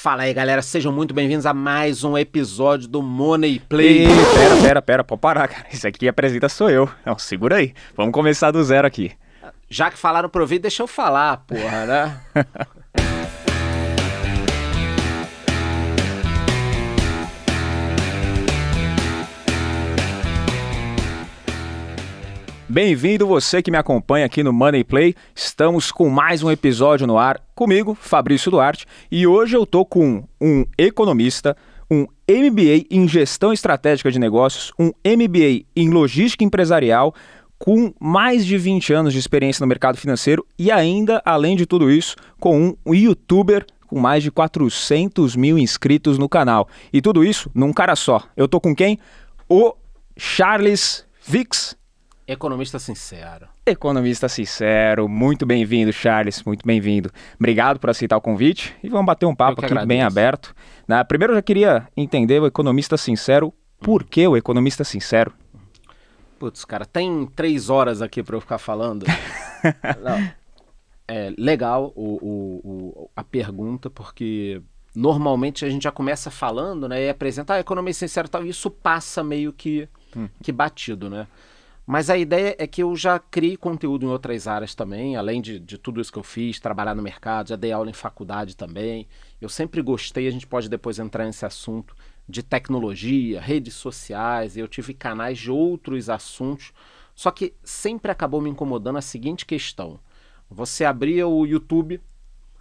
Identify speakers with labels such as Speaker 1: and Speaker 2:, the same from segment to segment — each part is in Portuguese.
Speaker 1: Fala aí, galera. Sejam muito bem-vindos a mais um episódio do Money Play. E, pera, pera, pera. Pode parar, cara. Isso aqui apresenta sou eu. Não, segura aí. Vamos começar do zero aqui.
Speaker 2: Já que falaram pro vídeo, deixa eu falar, porra, né?
Speaker 1: Bem-vindo você que me acompanha aqui no Money Play. Estamos com mais um episódio no ar comigo, Fabrício Duarte, e hoje eu tô com um economista, um MBA em Gestão Estratégica de Negócios, um MBA em Logística Empresarial, com mais de 20 anos de experiência no mercado financeiro e ainda, além de tudo isso, com um youtuber com mais de 400 mil inscritos no canal. E tudo isso num cara só. Eu tô com quem?
Speaker 2: O Charles Vix. Economista Sincero.
Speaker 1: Economista Sincero, muito bem-vindo, Charles, muito bem-vindo. Obrigado por aceitar o convite e vamos bater um papo aqui agradeço. bem aberto. Na né? Primeiro eu já queria entender o Economista Sincero, por que o Economista Sincero?
Speaker 2: Putz, cara, tem três horas aqui para eu ficar falando. Não. É legal o, o, o, a pergunta, porque normalmente a gente já começa falando, né? E apresenta, ah, economia sincera e tal, e isso passa meio que, hum. que batido, né? Mas a ideia é que eu já criei conteúdo em outras áreas também, além de, de tudo isso que eu fiz, trabalhar no mercado, já dei aula em faculdade também. Eu sempre gostei, a gente pode depois entrar nesse assunto de tecnologia, redes sociais, eu tive canais de outros assuntos, só que sempre acabou me incomodando a seguinte questão. Você abria o YouTube,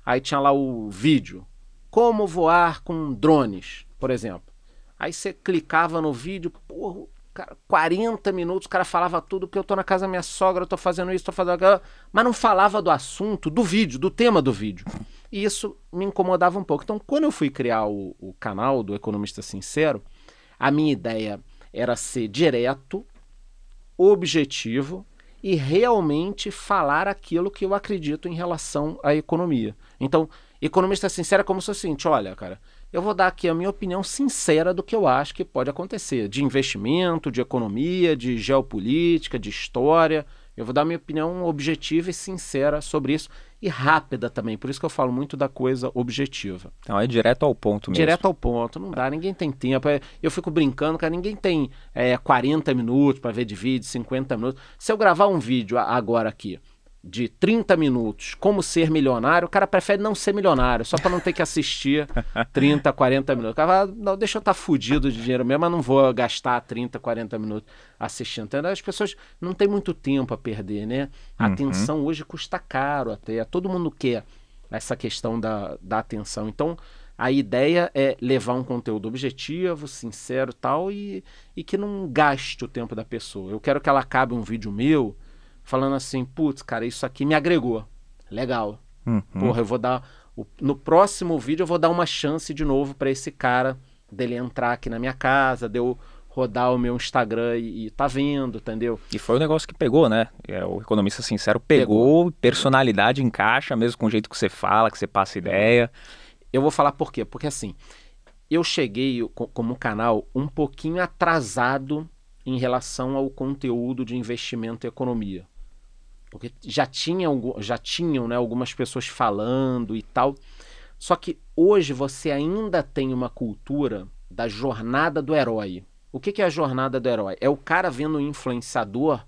Speaker 2: aí tinha lá o vídeo, como voar com drones, por exemplo. Aí você clicava no vídeo, porra, cara, 40 minutos, o cara falava tudo, que eu tô na casa da minha sogra, eu tô fazendo isso, tô fazendo aquilo, mas não falava do assunto, do vídeo, do tema do vídeo. E isso me incomodava um pouco. Então, quando eu fui criar o, o canal do Economista Sincero, a minha ideia era ser direto, objetivo e realmente falar aquilo que eu acredito em relação à economia. Então, economista sincero é como se fosse o seguinte: olha, cara, eu vou dar aqui a minha opinião sincera do que eu acho que pode acontecer de investimento, de economia, de geopolítica, de história. Eu vou dar minha opinião objetiva e sincera sobre isso e rápida também. Por isso que eu falo muito da coisa objetiva.
Speaker 1: Então é direto ao ponto mesmo. Direto
Speaker 2: ao ponto, não dá, ninguém tem tempo. É, eu fico brincando, cara, ninguém tem é, 40 minutos para ver de vídeo, 50 minutos. Se eu gravar um vídeo agora aqui de 30 minutos, como ser milionário, o cara prefere não ser milionário, só para não ter que assistir 30, 40 minutos. O cara fala, não, deixa eu estar tá fudido de dinheiro mesmo, mas não vou gastar 30, 40 minutos assistindo. Então, as pessoas não têm muito tempo a perder, né? A uhum. atenção hoje custa caro até. Todo mundo quer essa questão da, da atenção. Então, a ideia é levar um conteúdo objetivo, sincero tal, e, e que não gaste o tempo da pessoa. Eu quero que ela acabe um vídeo meu falando assim, putz, cara, isso aqui me agregou. Legal. Uhum. Porra, eu vou dar. No próximo vídeo eu vou dar uma chance de novo para esse cara dele entrar aqui na minha casa, de eu rodar o meu Instagram e, e, tá vendo, entendeu?
Speaker 1: E foi um negócio que pegou, né? É, o economista sincero pegou, pegou, personalidade encaixa, mesmo com o jeito que você fala, que você passa ideia. Eu vou falar
Speaker 2: por quê? Porque assim, eu cheguei como canal um pouquinho atrasado em relação ao conteúdo de investimento e economia. Porque já, tinha, já tinham né, algumas pessoas falando e tal. Só que hoje você ainda tem uma cultura da jornada do herói. O que, que é a jornada do herói? É o cara vendo o influenciador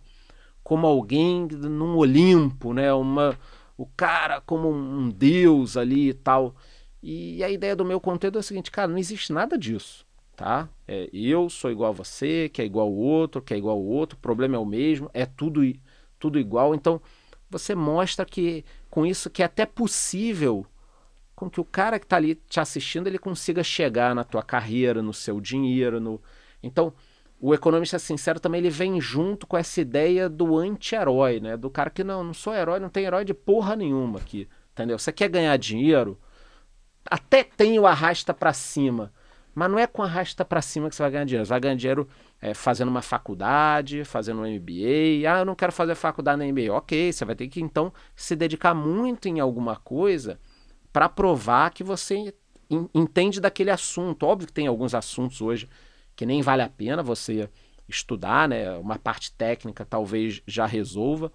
Speaker 2: como alguém num Olimpo, né? Uma, o cara como um deus ali e tal. E a ideia do meu conteúdo é o seguinte, cara, não existe nada disso, tá? É, eu sou igual a você, que é igual ao outro, que é igual ao outro, o problema é o mesmo, é tudo tudo igual. Então, você mostra que com isso que é até possível com que o cara que está ali te assistindo ele consiga chegar na tua carreira, no seu dinheiro, no então o economista sincero também ele vem junto com essa ideia do anti-herói, né? Do cara que não, não sou herói, não tem herói de porra nenhuma aqui, entendeu? Você quer ganhar dinheiro? Até tem o arrasta para cima, mas não é com arrasta para cima que você vai ganhar dinheiro. Você vai ganhar dinheiro é, fazendo uma faculdade, fazendo um MBA. Ah, eu não quero fazer faculdade nem MBA. Ok, você vai ter que então se dedicar muito em alguma coisa para provar que você entende daquele assunto. Óbvio que tem alguns assuntos hoje que nem vale a pena você estudar, né? Uma parte técnica talvez já resolva,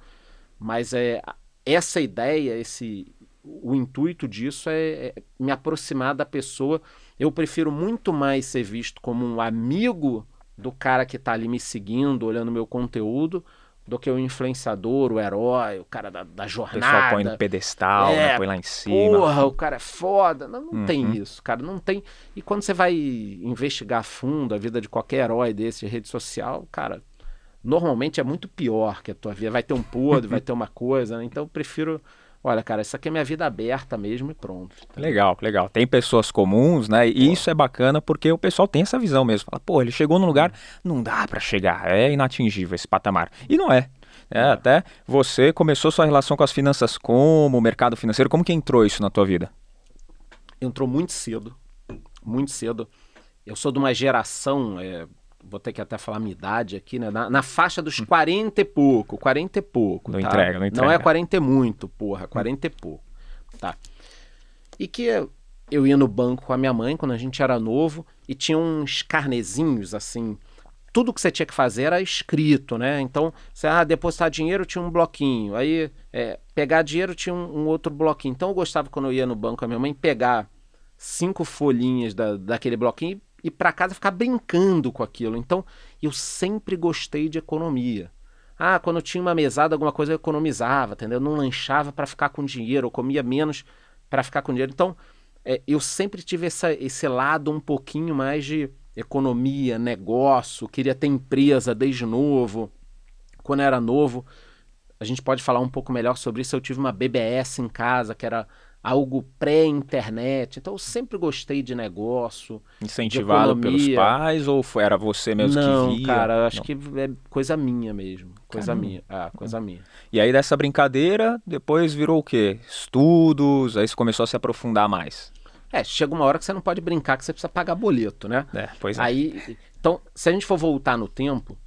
Speaker 2: mas é essa ideia, esse o intuito disso é, é me aproximar da pessoa. Eu prefiro muito mais ser visto como um amigo do cara que está ali me seguindo, olhando meu conteúdo, do que o influenciador, o herói, o cara da, da jornada. O pessoal põe no
Speaker 1: pedestal, né, é, né? põe lá em cima. Porra, o
Speaker 2: cara é foda. Não, não uhum. tem isso, cara. Não tem. E quando você vai investigar a fundo a vida de qualquer herói desse de rede social, cara, normalmente é muito pior que a tua vida. Vai ter um podre, vai ter uma coisa, né? Então eu prefiro olha, cara, isso aqui é minha vida aberta mesmo e pronto.
Speaker 1: Tá? Legal, legal. Tem pessoas comuns, né? E pô. isso é bacana porque o pessoal tem essa visão mesmo. Fala, pô, ele chegou num lugar, não dá para chegar, é inatingível esse patamar. E não é. É, é. Até você começou sua relação com as finanças como, o mercado financeiro, como que entrou isso na tua vida?
Speaker 2: Entrou muito cedo, muito cedo. Eu sou de uma geração, é, vou ter que até falar minha idade aqui, né? Na, na faixa dos 40 hum. e pouco, 40 e pouco. Não tá? entrega, não entrega. Não é 40 e muito, porra, 40 e hum. pouco. Tá. E que eu ia no banco com a minha mãe quando a gente era novo e tinha uns carnezinhos assim. Tudo que você tinha que fazer era escrito, né? Então, você, ah, depositar dinheiro tinha um bloquinho, aí é, pegar dinheiro tinha um, um outro bloquinho. Então, eu gostava quando eu ia no banco com a minha mãe pegar cinco folhinhas da, daquele bloquinho ir para casa ficar brincando com aquilo. Então, eu sempre gostei de economia. Ah, quando tinha uma mesada, alguma coisa eu economizava, entendeu? Não lanchava para ficar com dinheiro, eu comia menos para ficar com dinheiro. Então, é, eu sempre tive essa, esse lado um pouquinho mais de economia, negócio, queria ter empresa desde novo. Quando eu era novo, a gente pode falar um pouco melhor sobre isso. Eu tive uma BBS em casa, que era algo pré-internet. Então eu sempre gostei de negócio. Incentivado de pelos pais
Speaker 1: ou foi, era você mesmo Não, que via? Cara, acho Não. que
Speaker 2: é coisa minha mesmo. Coisa Caramba. minha. Ah, coisa hum. minha. E aí dessa brincadeira,
Speaker 1: depois virou o quê? Estudos, aí você começou a se aprofundar mais. É, chega uma
Speaker 2: hora que você não pode brincar que você precisa pagar boleto, né? É, pois é. Aí, então, se a gente for voltar no tempo,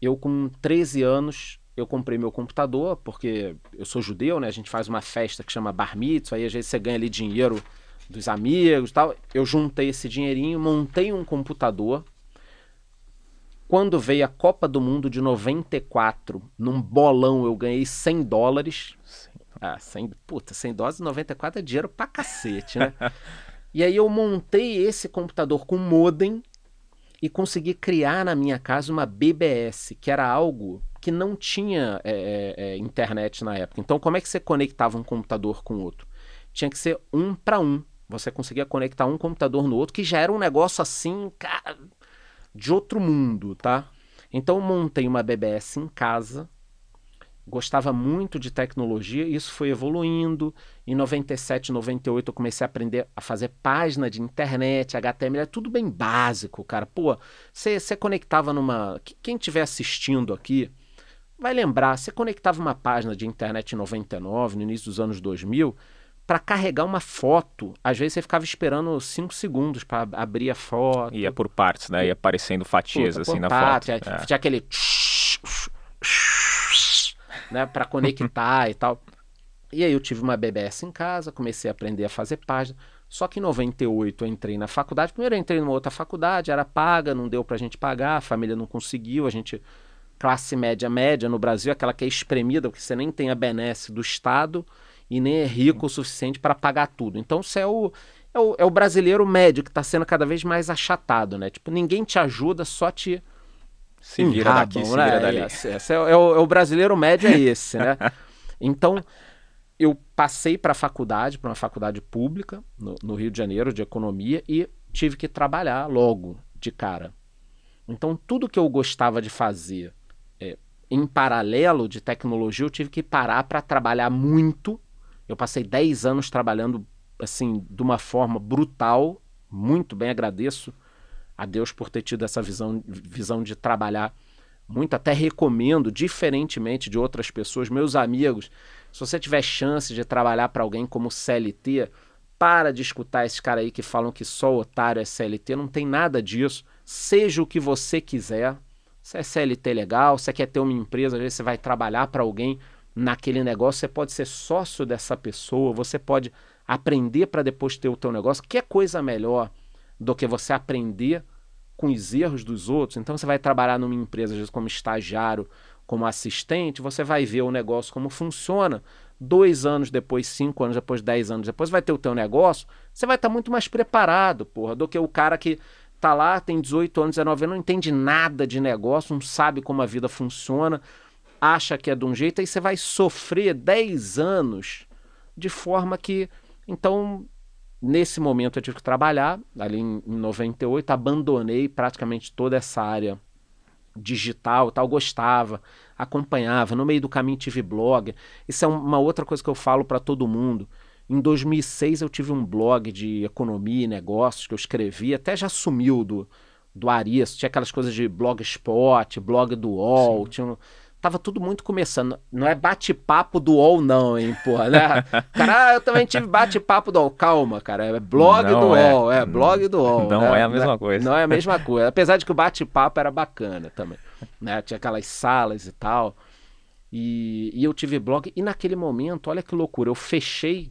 Speaker 2: eu com 13 anos eu comprei meu computador, porque eu sou judeu, né? A gente faz uma festa que chama Bar Mitzvah, aí às vezes você ganha ali dinheiro dos amigos tal. Eu juntei esse dinheirinho, montei um computador. Quando veio a Copa do Mundo de 94, num bolão eu ganhei 100 dólares. Ah, 100, puta, 100 dólares 94 é dinheiro pra cacete, né? e aí eu montei esse computador com modem e consegui criar na minha casa uma BBS, que era algo que não tinha é, é, é, internet na época. Então, como é que você conectava um computador com o outro? Tinha que ser um para um. Você conseguia conectar um computador no outro, que já era um negócio assim, cara, de outro mundo, tá? Então, montei uma BBS em casa, gostava muito de tecnologia, isso foi evoluindo. Em 97, 98 eu comecei a aprender a fazer página de internet, HTML, é tudo bem básico, cara. Pô, você conectava numa. Quem estiver assistindo aqui vai lembrar, você conectava uma página de internet em 99, no início dos anos 2000, para carregar uma foto, às vezes você ficava esperando 5 segundos para abrir a foto. Ia por
Speaker 1: partes, né? Ia aparecendo fatias Puta, assim na parte,
Speaker 2: foto. É, tinha, tipo, é. tinha aquele né, para conectar e tal. E aí eu tive uma BBS em casa, comecei a aprender a fazer página. Só que em 98 eu entrei na faculdade. Primeiro eu entrei numa outra faculdade, era paga, não deu para a gente pagar, a família não conseguiu, a gente classe média média no Brasil, aquela que é espremida, porque você nem tem a benesse do Estado e nem é rico o suficiente para pagar tudo. Então você é o, é o, é o brasileiro médio que está sendo cada vez mais achatado, né? Tipo, ninguém te ajuda, só te se vira enrabam, daqui, se né? vira dali. Esse, esse é, é, o, é o brasileiro médio é esse, né? Então, eu passei para a faculdade, para uma faculdade pública no, no, Rio de Janeiro de economia e tive que trabalhar logo de cara. Então, tudo que eu gostava de fazer em paralelo de tecnologia, eu tive que parar para trabalhar muito. Eu passei 10 anos trabalhando assim, de uma forma brutal, muito bem agradeço a Deus por ter tido essa visão, visão de trabalhar muito, até recomendo, diferentemente de outras pessoas, meus amigos, se você tiver chance de trabalhar para alguém como CLT, para de escutar esses caras aí que falam que só otário é CLT, não tem nada disso. Seja o que você quiser, se é CLT legal, você é quer é ter uma empresa, às vezes você vai trabalhar para alguém naquele negócio, você pode ser sócio dessa pessoa, você pode aprender para depois ter o teu negócio. Que é coisa melhor do que você aprender com os erros dos outros? Então você vai trabalhar numa empresa, às vezes como estagiário, como assistente, você vai ver o negócio como funciona. Dois anos depois, cinco anos depois, dez anos depois, vai ter o teu negócio, você vai estar tá muito mais preparado, porra, do que o cara que Tá lá, tem 18 anos, 19 anos, não entende nada de negócio, não sabe como a vida funciona, acha que é de um jeito, aí você vai sofrer 10 anos de forma que. Então, nesse momento eu tive que trabalhar, ali em, em 98, abandonei praticamente toda essa área digital tal, gostava, acompanhava. No meio do caminho tive blog. Isso é uma outra coisa que eu falo para todo mundo. Em 2006 eu tive um blog de economia e negócios que eu escrevi, até já sumiu do, do Arias, tinha aquelas coisas de blog blogspot, blog do UOL, tinha, tava tudo muito começando. Não é bate-papo do UOL não, hein, porra, né? cara, eu também tive bate-papo do UOL, calma, cara, é blog não do é. UOL, é blog do UOL. Não né? é a mesma é, coisa. Não é a mesma coisa, apesar de que o bate-papo era bacana também, né? Tinha aquelas salas e tal. E, e eu tive blog, e naquele momento, olha que loucura, eu fechei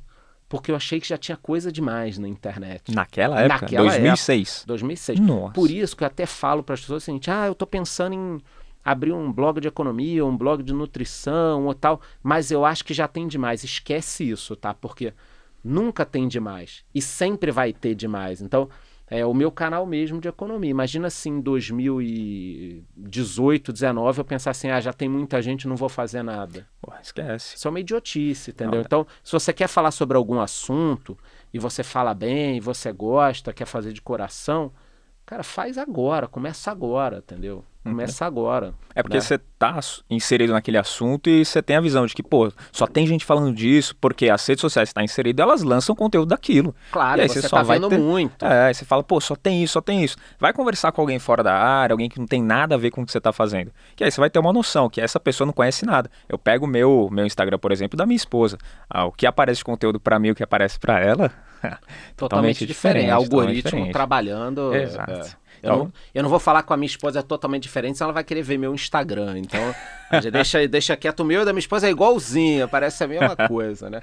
Speaker 2: porque eu achei que já tinha coisa demais na internet.
Speaker 1: Naquela época? Naquela 2006.
Speaker 2: Época, 2006. Nossa. Por isso que eu até falo para as pessoas assim ah, eu estou pensando em abrir um blog de economia, um blog de nutrição ou tal, mas eu acho que já tem demais. Esquece isso, tá? Porque nunca tem demais e sempre vai ter demais. Então é, o meu canal mesmo de economia. Imagina assim, em 2018, 2019, eu pensar assim, ah, já tem muita gente, não vou fazer nada. Pô, esquece. Isso é uma idiotice, entendeu? Não, tá. Então, se você quer falar sobre algum assunto e você fala bem, você gosta, quer fazer de coração, cara, faz agora, começa agora, entendeu? Começa uhum. agora. É porque né? você
Speaker 1: tá inserido naquele assunto e você tem a visão de que, pô, só tem gente falando disso, porque as redes sociais estão tá inseridas, elas lançam conteúdo daquilo. Claro, e aí você, você tá só tá vai vendo ter... muito. É, aí você fala, pô, só tem isso, só tem isso. Vai conversar com alguém fora da área, alguém que não tem nada a ver com o que você tá fazendo. Que aí você vai ter uma noção, que essa pessoa não conhece nada. Eu pego o meu, meu Instagram, por exemplo, da minha esposa. Ah, o que aparece de conteúdo para mim, o que aparece para ela, totalmente, totalmente, diferente. diferente algoritmo totalmente diferente. trabalhando. É, Exato. É. Eu é não.
Speaker 2: eu não vou falar com a minha esposa é totalmente diferente, senão ela vai querer ver meu Instagram. Então, deixa, deixa quieto meu, da minha esposa é igualzinha, parece a mesma coisa, né?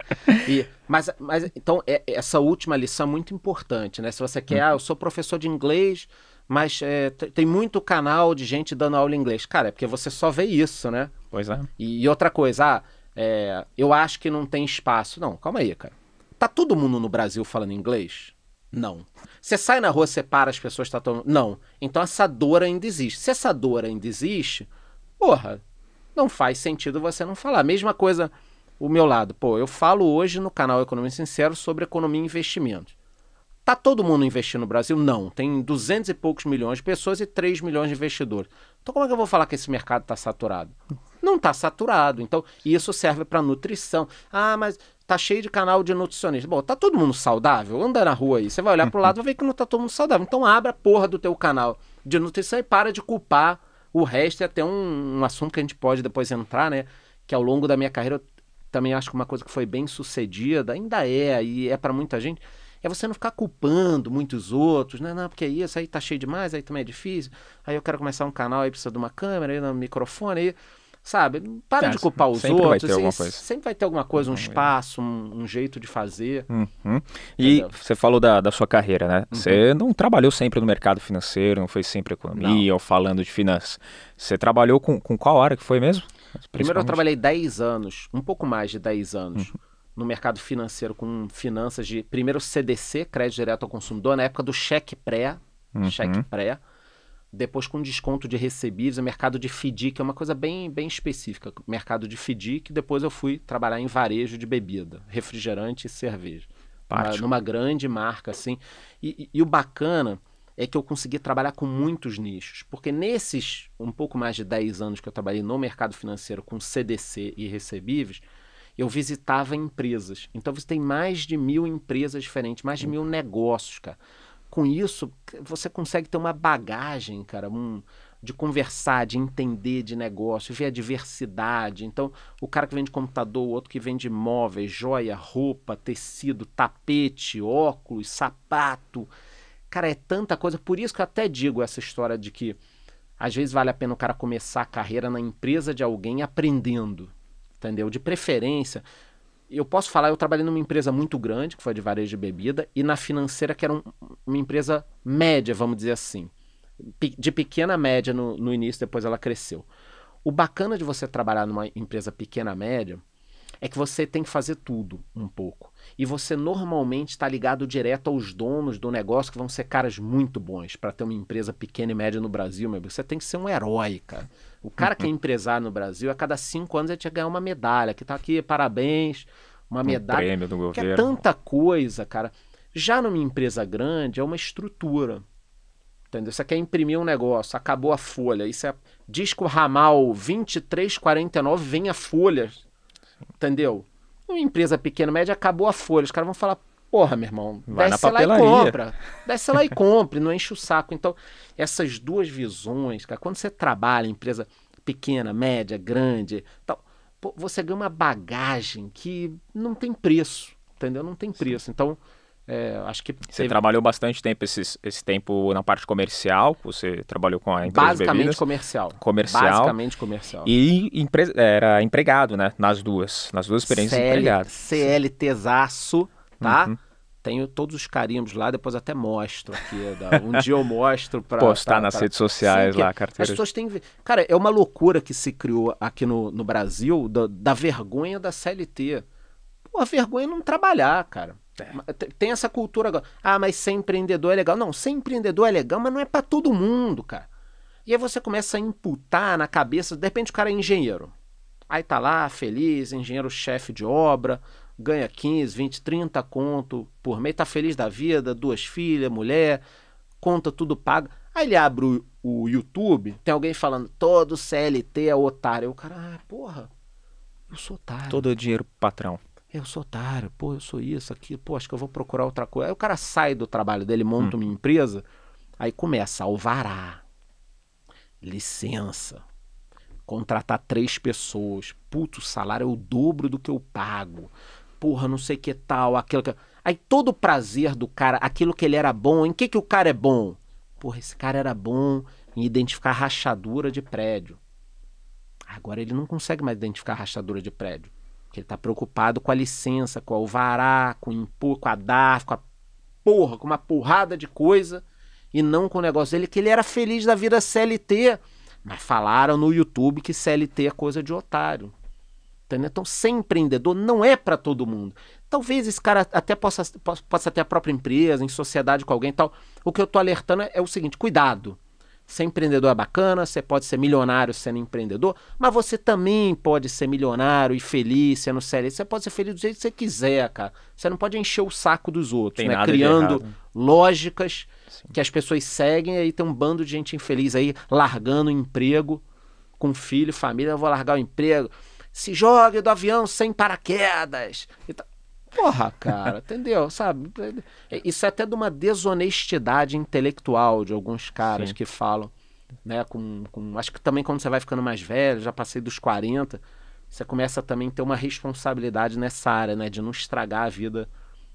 Speaker 2: E, mas, mas, então, é, é, essa última lição é muito importante, né? Se você quer, ah, eu sou professor de inglês, mas é, tem muito canal de gente dando aula em inglês. Cara, é porque você só vê isso, né? Pois é. E, e outra coisa, ah, é, eu acho que não tem espaço. Não, calma aí, cara. Tá todo mundo no Brasil falando inglês? Não. Você sai na rua, você para, as pessoas estão tá tomando. Não. Então essa dor ainda existe. Se essa dor ainda existe, porra, não faz sentido você não falar. Mesma coisa, o meu lado. Pô, eu falo hoje no canal Economia Sincero sobre economia e investimentos. Tá todo mundo investindo no Brasil? Não. Tem duzentos e poucos milhões de pessoas e 3 milhões de investidores. Então como é que eu vou falar que esse mercado está saturado? Não está saturado. Então, isso serve para nutrição. Ah, mas tá cheio de canal de nutricionista. Bom, tá todo mundo saudável? Anda na rua aí, você vai olhar pro lado, uhum. vai ver que não tá todo mundo saudável. Então abra a porra do teu canal de nutrição e para de culpar o resto. É até um, um assunto que a gente pode depois entrar, né? Que ao longo da minha carreira eu também acho que uma coisa que foi bem sucedida, ainda é, e é para muita gente, é você não ficar culpando muitos outros, né? Não, porque é isso aí tá cheio demais, aí também é difícil. Aí eu quero começar um canal, aí precisa de uma câmera, aí um microfone, aí... Sabe? Para é, de culpar os sempre outros. Vai assim, coisa. sempre vai ter alguma coisa, um é. espaço, um, um jeito de fazer.
Speaker 1: Uhum. E você falou da, da sua carreira, né? Uhum. Você não trabalhou sempre no mercado financeiro, não foi sempre economia não. ou falando de finanças. Você trabalhou com, com qual área que foi mesmo? Primeiro eu trabalhei
Speaker 2: 10 anos, um pouco mais de 10 anos. Uhum no mercado financeiro com finanças de primeiro CDC, crédito direto ao consumidor, na época do cheque pré, uhum. cheque pré depois com desconto de recebidos, o mercado de FDIC, que é uma coisa bem, bem específica. Mercado de FDIC, depois eu fui trabalhar em varejo de bebida, refrigerante e cerveja. Uma, numa grande marca, assim. E, e, e o bacana é que eu consegui trabalhar com muitos nichos, porque nesses um pouco mais de 10 anos que eu trabalhei no mercado financeiro com CDC e recebíveis, eu visitava empresas. Então, você tem mais de mil empresas diferentes, mais de mil negócios, cara com isso, você consegue ter uma bagagem, cara, um, de conversar, de entender de negócio, ver a diversidade. Então, o cara que vende computador, o outro que vende móveis, joia, roupa, tecido, tapete, óculos, sapato. Cara, é tanta coisa. Por isso que eu até digo essa história de que às vezes vale a pena o cara começar a carreira na empresa de alguém aprendendo, entendeu? De preferência, eu posso falar, eu trabalhei numa empresa muito grande, que foi de varejo de bebida, e na financeira, que era um, uma empresa média, vamos dizer assim. De pequena média no, no início, depois ela cresceu. O bacana de você trabalhar numa empresa pequena média é que você tem que fazer tudo um pouco e você normalmente está ligado direto aos donos do negócio, que vão ser caras muito bons. Para ter uma empresa pequena e média no Brasil, meu amigo, você tem que ser um herói, cara. O cara que é uhum. empresário no Brasil, a cada cinco anos ele tinha ganhar uma medalha, que tá aqui, parabéns, uma um medalha. Prêmio do governo. Que é tanta coisa, cara. Já numa empresa grande, é uma estrutura. Entendeu? Você quer imprimir um negócio, acabou a folha. Isso é disco ramal 2349, vem a folha. Entendeu? Uma empresa pequena, média, acabou a folha. Os caras vão falar, porra, meu irmão, Vai desce lá e compra. Desce lá e compre, não enche o saco. Então, essas duas visões, cara, quando você trabalha em empresa pequena, média, grande, tal, pô, você ganha uma bagagem que não tem preço, entendeu? Não tem preço. Então, é, acho que você teve... trabalhou
Speaker 1: bastante tempo esse esse tempo na parte comercial. Você trabalhou com a empresa basicamente bebidas,
Speaker 2: comercial, comercial, basicamente comercial
Speaker 1: e empre... era empregado, né? Nas duas, nas duas experiências CL, empregado.
Speaker 2: CLTzaço, tá? Uhum. Tenho todos os carimbos lá, depois até mostro aqui. É, um dia eu mostro para postar pra, nas pra... redes sociais Sim, lá, carteira. As pessoas têm, cara, é uma loucura que se criou aqui no, no Brasil da, da vergonha da CLT. Pô, a vergonha não trabalhar, cara. É. Tem essa cultura agora. Ah, mas ser empreendedor é legal. Não, ser empreendedor é legal, mas não é para todo mundo, cara. E aí você começa a imputar na cabeça, de repente o cara é engenheiro. Aí tá lá, feliz, engenheiro-chefe de obra, ganha 15, 20, 30 conto por mês, tá feliz da vida, duas filhas, mulher, conta tudo paga. Aí ele abre o, o, YouTube, tem alguém falando, todo CLT é otário. Aí o cara, ah, porra, eu sou otário. Todo é dinheiro patrão. É, eu sou otário, pô, eu sou isso, aqui, pô, acho que eu vou procurar outra coisa. Aí o cara sai do trabalho dele, monta hum. uma empresa, aí começa a alvará, licença, contratar três pessoas, puto, o salário é o dobro do que eu pago, porra, não sei que tal, aquilo que... Aí todo o prazer do cara, aquilo que ele era bom, em que que o cara é bom? Porra, esse cara era bom em identificar rachadura de prédio. Agora ele não consegue mais identificar rachadura de prédio. Porque ele tá preocupado com a licença, com o alvará, com o impor, com a DAF, com a porra, com uma porrada de coisa. E não com o negócio dele, que ele era feliz da vida CLT. Mas falaram no YouTube que CLT é coisa de otário. Entendeu? Então, ser empreendedor não é para todo mundo. Talvez esse cara até possa, possa, possa ter a própria empresa, em sociedade com alguém e tal. O que eu tô alertando é, é o seguinte: cuidado. Ser empreendedor é bacana, você pode ser milionário sendo empreendedor, mas você também pode ser milionário e feliz sendo sério. Você pode ser feliz do jeito que você quiser, cara. Você não pode encher o saco dos outros, né? Criando lógicas Sim. que as pessoas seguem e aí tem um bando de gente infeliz aí largando o emprego com filho, família, eu vou largar o emprego. Se jogue do avião sem paraquedas. Então, Porra, cara, entendeu? Sabe? Isso é até de uma desonestidade intelectual de alguns caras Sim. que falam, né? Com, com, acho que também quando você vai ficando mais velho, já passei dos 40, você começa também a ter uma responsabilidade nessa área, né? De não estragar a vida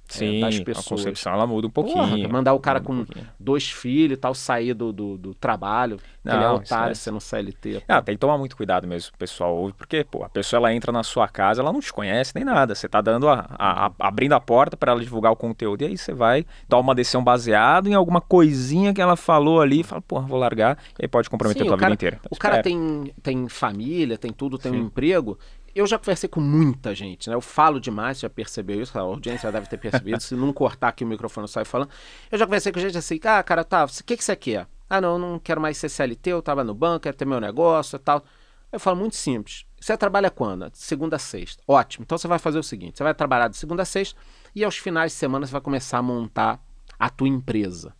Speaker 2: é, Sim, é, das pessoas. a concepção ela muda um pouquinho. Porra, mandar o cara com dois filhos e tal sair do, do, do trabalho, não, ele é otário sendo é
Speaker 1: CLT. Não, ah, tem que tomar muito cuidado mesmo, pessoal, porque pô, a pessoa ela entra na sua casa, ela não te conhece nem nada. Você tá dando a, a, a abrindo a porta para ela divulgar o conteúdo e aí você vai dar uma decisão baseada em alguma coisinha que ela falou ali e fala, pô, vou largar, e aí pode comprometer Sim, a tua cara, vida inteira. Então, o cara
Speaker 2: tem, tem família, tem tudo, tem Sim. um emprego eu já conversei com muita gente, né? Eu falo demais, já percebeu isso, a audiência já deve ter percebido. se não cortar aqui o microfone, eu saio falando. Eu já conversei com gente assim, ah, cara, tá, o que, que você quer? Ah, não, não quero mais ser CLT, eu tava no banco, quero ter meu negócio e tal. Eu falo muito simples. Você trabalha quando? De segunda a sexta. Ótimo. Então você vai fazer o seguinte: você vai trabalhar de segunda a sexta e aos finais de semana você vai começar a montar a tua empresa.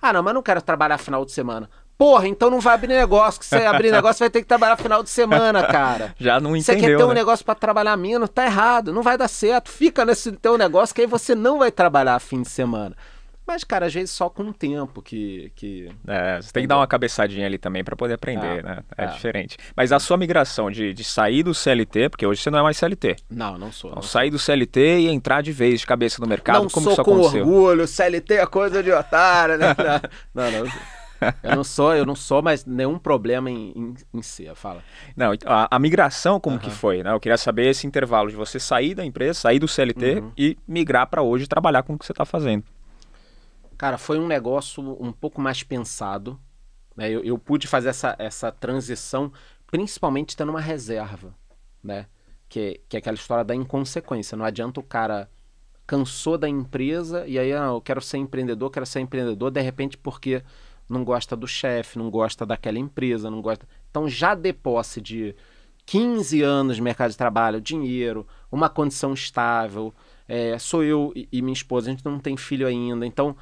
Speaker 2: Ah, não, mas não quero trabalhar final de semana. Porra, então não vai abrir negócio, que você abrir negócio vai ter que trabalhar final de semana, cara. Já não entendeu, Você quer ter né? um negócio para trabalhar menos, tá errado, não vai dar certo. Fica nesse teu negócio que aí você não vai trabalhar fim de semana. Mas, cara, às vezes só com o tempo que. que...
Speaker 1: É, você tem que dar uma cabeçadinha ali também para poder aprender, ah, né? É, é, diferente. Mas a sua migração de, de sair do CLT, porque hoje você não é mais CLT. Não, não sou. Então, não sair do CLT e entrar de vez de cabeça no mercado, não como sou isso com aconteceu?
Speaker 2: orgulho, CLT é coisa de otário, né? não, não. não eu não sou, eu não sou mais nenhum problema em,
Speaker 1: em, em ser, fala. Não, então, a, a migração como uhum. que foi, né? Eu queria saber esse intervalo de você sair da empresa, sair do CLT uhum. e migrar para hoje trabalhar com o que você está fazendo.
Speaker 2: Cara, foi um negócio um pouco mais pensado. Né? Eu, eu pude fazer essa, essa transição, principalmente tendo uma reserva, né? Que, que é aquela história da inconsequência. Não adianta o cara cansou da empresa e aí ah, eu quero ser empreendedor, quero ser empreendedor, de repente porque não gosta do chefe, não gosta daquela empresa, não gosta. Então já de posse de 15 anos de mercado de trabalho, dinheiro, uma condição estável. É, sou eu e, minha esposa, a gente não tem filho ainda, então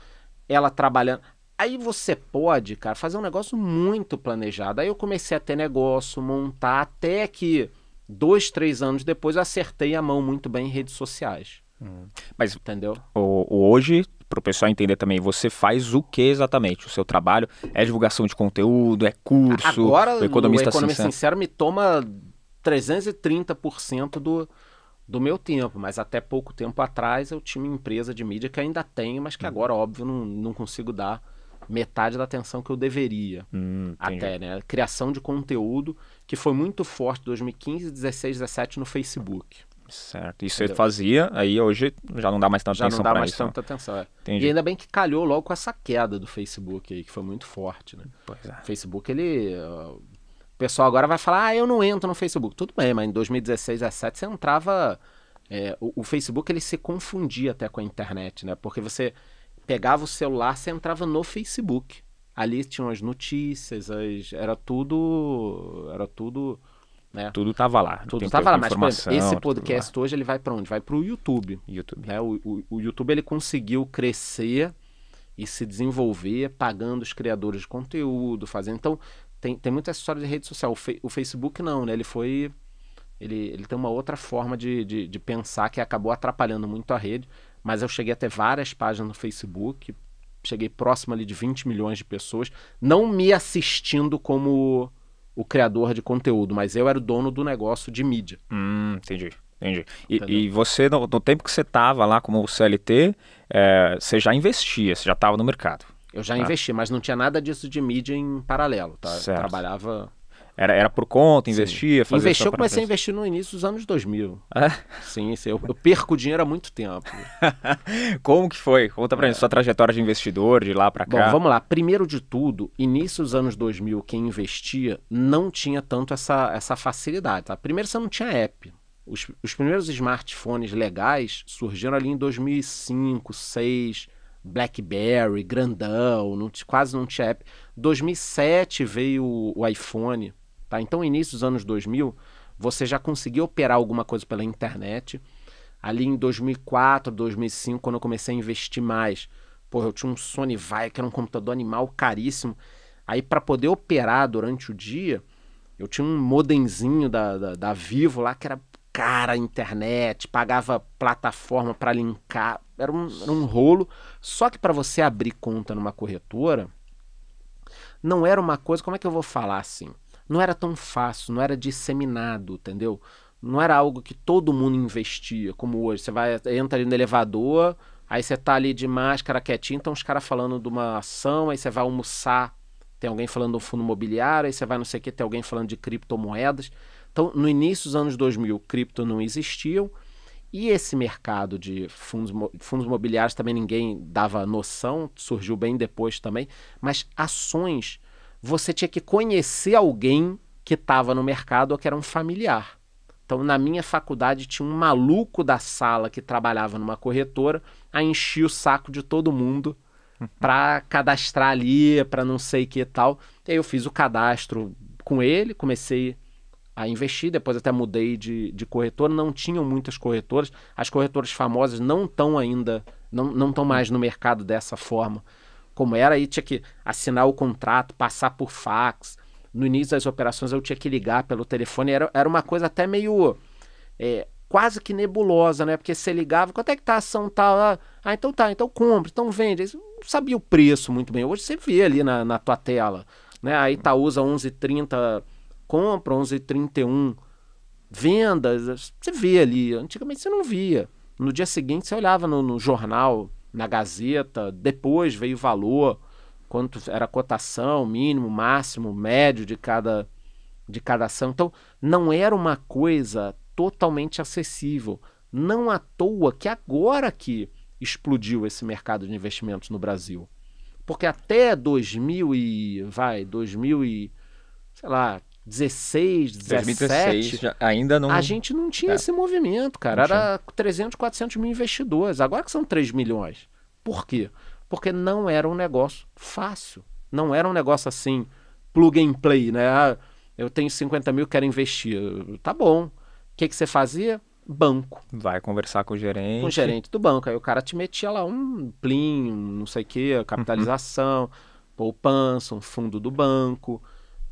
Speaker 2: ela trabalhando. Aí você pode, cara, fazer um negócio muito planejado. Aí eu comecei a ter negócio, montar, até que dois, três anos depois eu acertei a mão muito bem em redes sociais. Hum. Mas entendeu?
Speaker 1: o, hoje para o pessoal entender também, você faz o que exatamente? O seu trabalho é divulgação de conteúdo, é curso? Agora, o Economista, o Economista Sincero.
Speaker 2: Sincero me toma 330% do, do meu tempo, mas até pouco tempo atrás eu tinha uma empresa de mídia que ainda tenho, mas que hum. agora, óbvio, não, não consigo dar metade da atenção que eu deveria. Hum, até, né? Criação de conteúdo, que foi muito forte 2015, 16, 17 no Facebook. Certo. Isso Entendeu? eu
Speaker 1: fazia, aí hoje já não dá mais tanta já atenção. Já não dá mais isso, tanta né? atenção, é. E ainda
Speaker 2: bem que calhou logo com essa queda do Facebook aí, que foi muito forte, né? Pois é. O Facebook, ele. o pessoal agora vai falar, ah, eu não entro no Facebook. Tudo bem, mas em 2016, 2017 você entrava. É, o, o, Facebook ele se confundia até com a internet, né? Porque você pegava o celular, você entrava no Facebook. Ali tinham as notícias, as, era tudo. Era tudo né? Tudo estava lá. Tudo estava lá, mas exemplo, esse podcast hoje ele vai para onde? Vai para o YouTube. YouTube. Né? O, o, o YouTube ele conseguiu crescer e se desenvolver pagando os criadores de conteúdo, fazendo. Então, tem, tem muita história de rede social. O, fe, o Facebook não, né? Ele foi. Ele, ele tem uma outra forma de, de, de, pensar que acabou atrapalhando muito a rede. Mas eu cheguei a ter várias páginas no Facebook. Cheguei próximo ali de 20 milhões de pessoas, não me assistindo como o criador de conteúdo, mas eu era o dono do negócio de mídia. Hum, entendi.
Speaker 1: Entendi. E, e você, no, no, tempo que você estava lá como CLT, é, você já investia, você já estava no mercado.
Speaker 2: Eu já tá? investi, mas não tinha nada disso de mídia em paralelo, tá? Certo. trabalhava
Speaker 1: era, era por conta, investia, fazia... Investiu, eu comecei a
Speaker 2: investir no início dos anos
Speaker 1: 2000. Ah, é? Sim, eu, eu perco dinheiro há muito tempo. Como que foi? Conta pra é. gente sua trajetória de investidor, de lá pra cá. Bom, vamos
Speaker 2: lá. Primeiro de tudo, início dos anos 2000, quem investia não tinha tanto essa, essa facilidade, tá? Primeiro, você não tinha app. Os, os primeiros smartphones legais surgiram ali em 2005, 2006... BlackBerry, grandão, não, quase não tinha app. 2007 veio o iPhone, Tá? Então, início dos anos 2000, você já conseguia operar alguma coisa pela internet. Ali em 2004, 2005, quando eu comecei a investir mais, pô, eu tinha um Sony Vaio, que era um computador animal caríssimo. Aí, para poder operar durante o dia, eu tinha um modemzinho da, da, da Vivo lá, que era cara a internet, pagava plataforma para linkar, era um, era um rolo. Só que para você abrir conta numa corretora, não era uma coisa, como é que eu vou falar assim? não era tão fácil, não era disseminado, entendeu? Não era algo que todo mundo investia, como hoje. Você vai, entra ali no elevador, aí você tá ali de máscara quietinho, então os caras falando de uma ação, aí você vai almoçar, tem alguém falando do fundo imobiliário, aí você vai não sei o que, tem alguém falando de criptomoedas. Então, no início dos anos 2000, cripto não existiam. E esse mercado de fundos, fundos imobiliários também ninguém dava noção, surgiu bem depois também, mas ações você tinha que conhecer alguém que estava no mercado ou que era um familiar. Então, na minha faculdade, tinha um maluco da sala que trabalhava numa corretora a encher o saco de todo mundo uhum. para cadastrar ali, para não sei o que e tal. E aí eu fiz o cadastro com ele, comecei a investir, depois até mudei de, de corretor, não tinham muitas corretoras, as corretoras famosas não estão ainda, não estão mais no mercado dessa forma como era, aí tinha que assinar o contrato, passar por fax. No início das operações eu tinha que ligar pelo telefone, era, era uma coisa até meio. É, quase que nebulosa, né? Porque você ligava, quanto é que tá a ação tal? Tá? Ah, então tá, então compra, então vende. não sabia o preço muito bem. Hoje você vê ali na, na tua tela, né? A Itaúsa 11,30 compra, 11,31 vendas, você vê ali. Antigamente você não via. No dia seguinte você olhava no, no jornal, na Gazeta, depois veio o valor, quanto era a cotação, mínimo, máximo, médio de cada, de cada ação. Então, não era uma coisa totalmente acessível. Não à toa que agora que explodiu esse mercado de investimentos no Brasil. Porque até 2000 e vai, 2000 e sei lá, 16, 17, 2016, ainda não. A gente não tinha é. esse movimento, cara. Não Era tinha. 300, 400 mil investidores. Agora que são 3 milhões. Por quê? Porque não era um negócio fácil. Não era um negócio assim, plug and play, né? Ah, eu tenho 50 mil, quero investir. Tá bom. O que, que você fazia? Banco. Vai conversar com o gerente. Com o gerente do banco. Aí o cara te metia lá um plim, um não sei o quê, capitalização, uhum. poupança, um fundo do banco.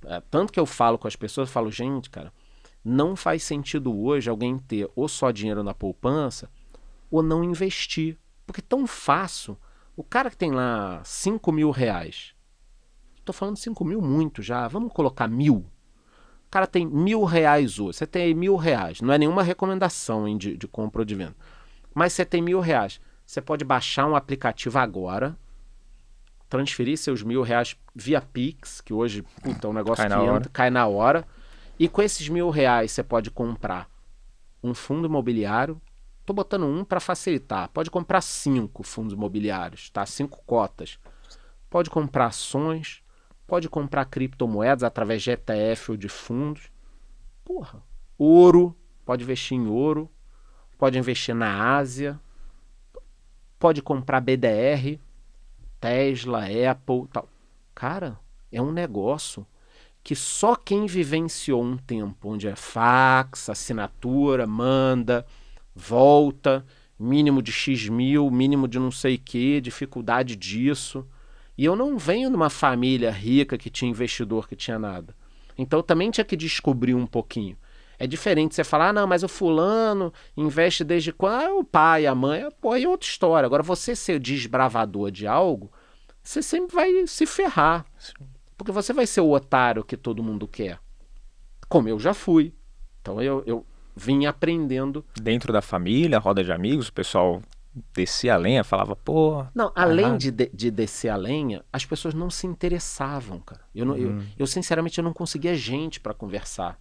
Speaker 2: É, tanto que eu falo com as pessoas, eu falo, gente, cara, não faz sentido hoje alguém ter ou só dinheiro na poupança ou não investir. Porque é tão fácil. O cara que tem lá 5 mil reais, estou falando 5 mil muito já, vamos colocar mil. O cara tem mil reais hoje, você tem mil reais, não é nenhuma recomendação hein, de, de compra ou de venda. Mas você tem mil reais, você pode baixar um aplicativo agora transferir seus mil reais via Pix, que hoje puta, é um negócio cai que entra, cai na hora. E com esses mil reais você pode comprar um fundo imobiliário. Tô botando um para facilitar. Pode comprar cinco fundos imobiliários, tá? Cinco cotas. Pode comprar ações, pode comprar criptomoedas através de ETF ou de fundos. Porra, ouro, pode investir em ouro, pode investir na Ásia, pode comprar BDR, Tesla, Apple, tal. Cara, é um negócio que só quem vivenciou um tempo onde é fax, assinatura, manda, volta, mínimo de X mil, mínimo de não sei que, dificuldade disso. E eu não venho de uma família rica que tinha investidor que tinha nada. Então também tinha que descobrir um pouquinho. É diferente você falar, ah, não, mas o fulano investe desde quando? Ah, o pai, a mãe, pô, aí é outra história. Agora, você ser desbravador de algo, você sempre vai se ferrar. Sim. Porque você vai ser o otário que todo mundo quer. Como eu já fui. Então eu, eu vim aprendendo. Dentro da família,
Speaker 1: roda de amigos, o pessoal descia a lenha, falava, pô.
Speaker 2: Não, tá além de, de, descer a lenha, as pessoas não se interessavam, cara. Eu, não, hum. eu, eu, sinceramente, eu não conseguia gente para conversar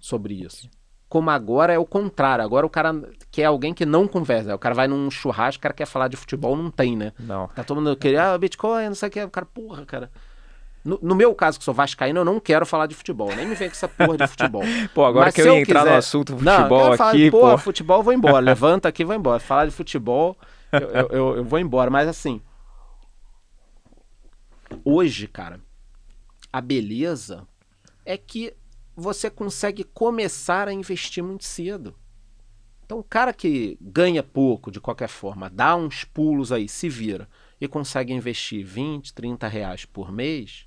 Speaker 2: sobre isso. Como agora é o contrário. Agora o cara quer alguém que não conversa. O cara vai num churrasco, o cara quer falar de futebol, não tem, né? Não. Tá todo mundo querendo, ah, Bitcoin, não sei o que. O cara, porra, cara. No, no, meu caso, que sou vascaíno, eu não quero falar de futebol. Nem me vem com essa porra de futebol. pô, agora Mas que eu, eu ia entrar quiser... no assunto futebol não, eu falar, aqui, pô. futebol, vou embora. Levanta aqui, vou embora. Falar de futebol, eu, eu, eu, eu vou embora. Mas assim, hoje, cara, a beleza é que você consegue começar a investir muito cedo. Então, o cara que ganha pouco de qualquer forma, dá uns pulos aí, se vira e consegue investir 20, 30 reais por mês,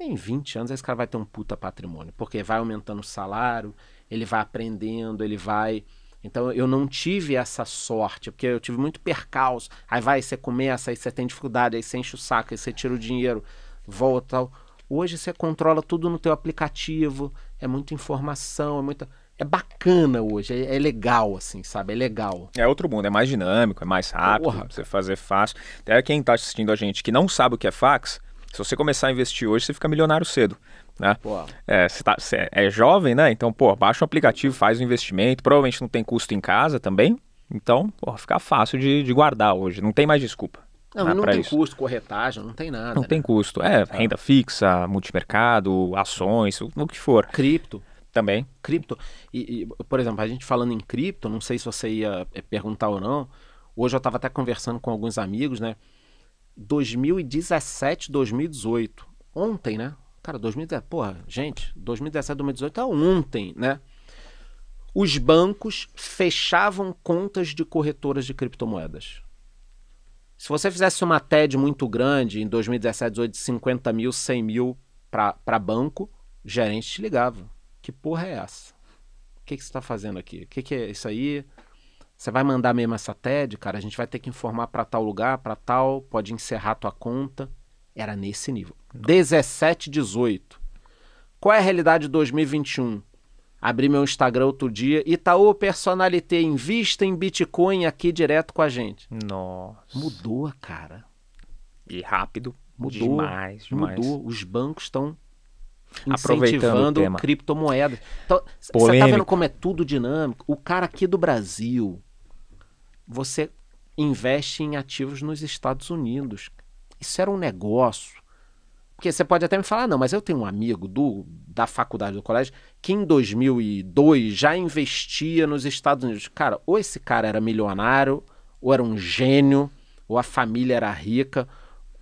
Speaker 2: em 20 anos esse cara vai ter um puta patrimônio, porque vai aumentando o salário, ele vai aprendendo, ele vai. Então eu não tive essa sorte, porque eu tive muito percalço. Aí vai, você começa, aí você tem dificuldade, aí você enche o saco, aí você tira o dinheiro, volta. Hoje você controla tudo no teu aplicativo, é muita informação, é muita é bacana hoje, é, é, legal, assim, sabe? É legal.
Speaker 1: É outro mundo, é mais dinâmico, é mais rápido, Porra. você fazer fácil. Até quem está assistindo a gente que não sabe o que é fax, se você começar a investir hoje, você fica milionário cedo. Né? É, você, tá, você é jovem, né? Então, pô, baixa um aplicativo, faz o um investimento, provavelmente não tem custo em casa também. Então, pô, fica fácil de, de guardar hoje, não tem mais desculpa. Não, ah, não tem isso.
Speaker 2: custo, corretagem, não tem nada. Não né? tem
Speaker 1: custo. É, Sabe? Tá. renda fixa, multimercado, ações, o que for.
Speaker 2: Cripto. Também. Cripto. E, e, por exemplo, a gente falando em cripto, não sei se você ia é, perguntar ou não. Hoje eu estava até conversando com alguns amigos, né? 2017, 2018. Ontem, né? Cara, 2017, porra, gente, 2017, 2018 é ontem, né? Os bancos fechavam contas de corretoras de criptomoedas. Se você fizesse uma TED muito grande em 2017, 18, 50 mil, 100 mil para banco, gerente te ligava. Que porra é essa? O que, que você está fazendo aqui? O que, que é isso aí? Você vai mandar mesmo essa TED, cara? A gente vai ter que informar para tal lugar, para tal, pode encerrar tua conta. Era nesse nível. 17, 18. Qual é a realidade de 2021? Abri meu Instagram outro dia. Itaú tá, Personalité, invista em Bitcoin aqui direto com a gente. Nossa. Mudou, cara. E rápido. Mudou. Demais, demais. Mudou. Os bancos estão incentivando criptomoedas. Então, você tá vendo como é tudo dinâmico? O cara aqui do Brasil, você investe em ativos nos Estados Unidos. Isso era um negócio. Porque você pode até me falar, ah, não, mas eu tenho um amigo do da faculdade, do colégio, que em 2002 já investia nos Estados Unidos. Cara, ou esse cara era milionário, ou era um gênio, ou a família era rica.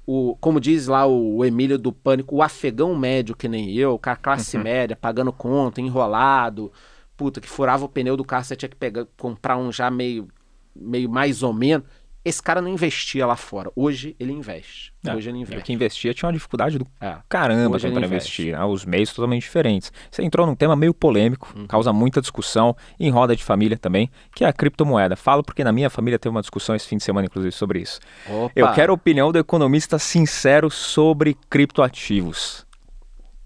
Speaker 2: O, como diz lá o, o Emílio do Pânico, o afegão médio que nem eu, cara classe uhum. média, pagando conta, enrolado, puta, que furava o pneu do carro, você tinha que pegar, comprar um já meio, meio mais ou menos. Esse cara não investia lá fora. Hoje ele investe. É, Hoje ele é investe. É investia tinha uma dificuldade do é.
Speaker 1: caramba para investir. Né? Os meios totalmente diferentes. Você entrou num tema meio polêmico, hum. causa muita discussão, em roda de família também, que é a criptomoeda. Falo porque na minha família teve uma discussão esse fim de semana, inclusive, sobre isso.
Speaker 2: Opa. Eu quero
Speaker 1: a opinião do economista sincero sobre criptoativos.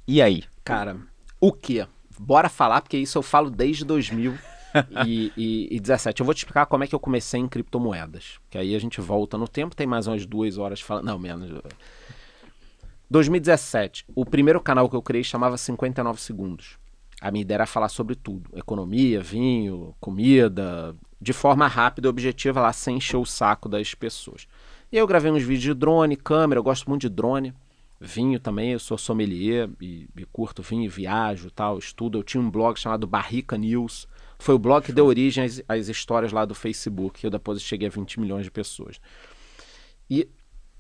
Speaker 1: E aí?
Speaker 2: Cara, o que? Bora falar, porque isso eu falo desde 2000 e, e, e 17. Eu vou te explicar como é que eu comecei em criptomoedas. Que aí a gente volta no tempo, tem mais umas duas horas falando. Não, menos. 2017, o primeiro canal que eu criei chamava 59 Segundos. A minha ideia era falar sobre tudo: economia, vinho, comida, de forma rápida e objetiva, lá sem encher o saco das pessoas. E eu gravei uns vídeos de drone, câmera, eu gosto muito de drone, vinho também, eu sou sommelier e, e curto vinho, viajo tal, estudo. Eu tinha um blog chamado Barrica News, foi o blog que deu origem às, às histórias lá do Facebook. Eu depois cheguei a 20 milhões de pessoas. E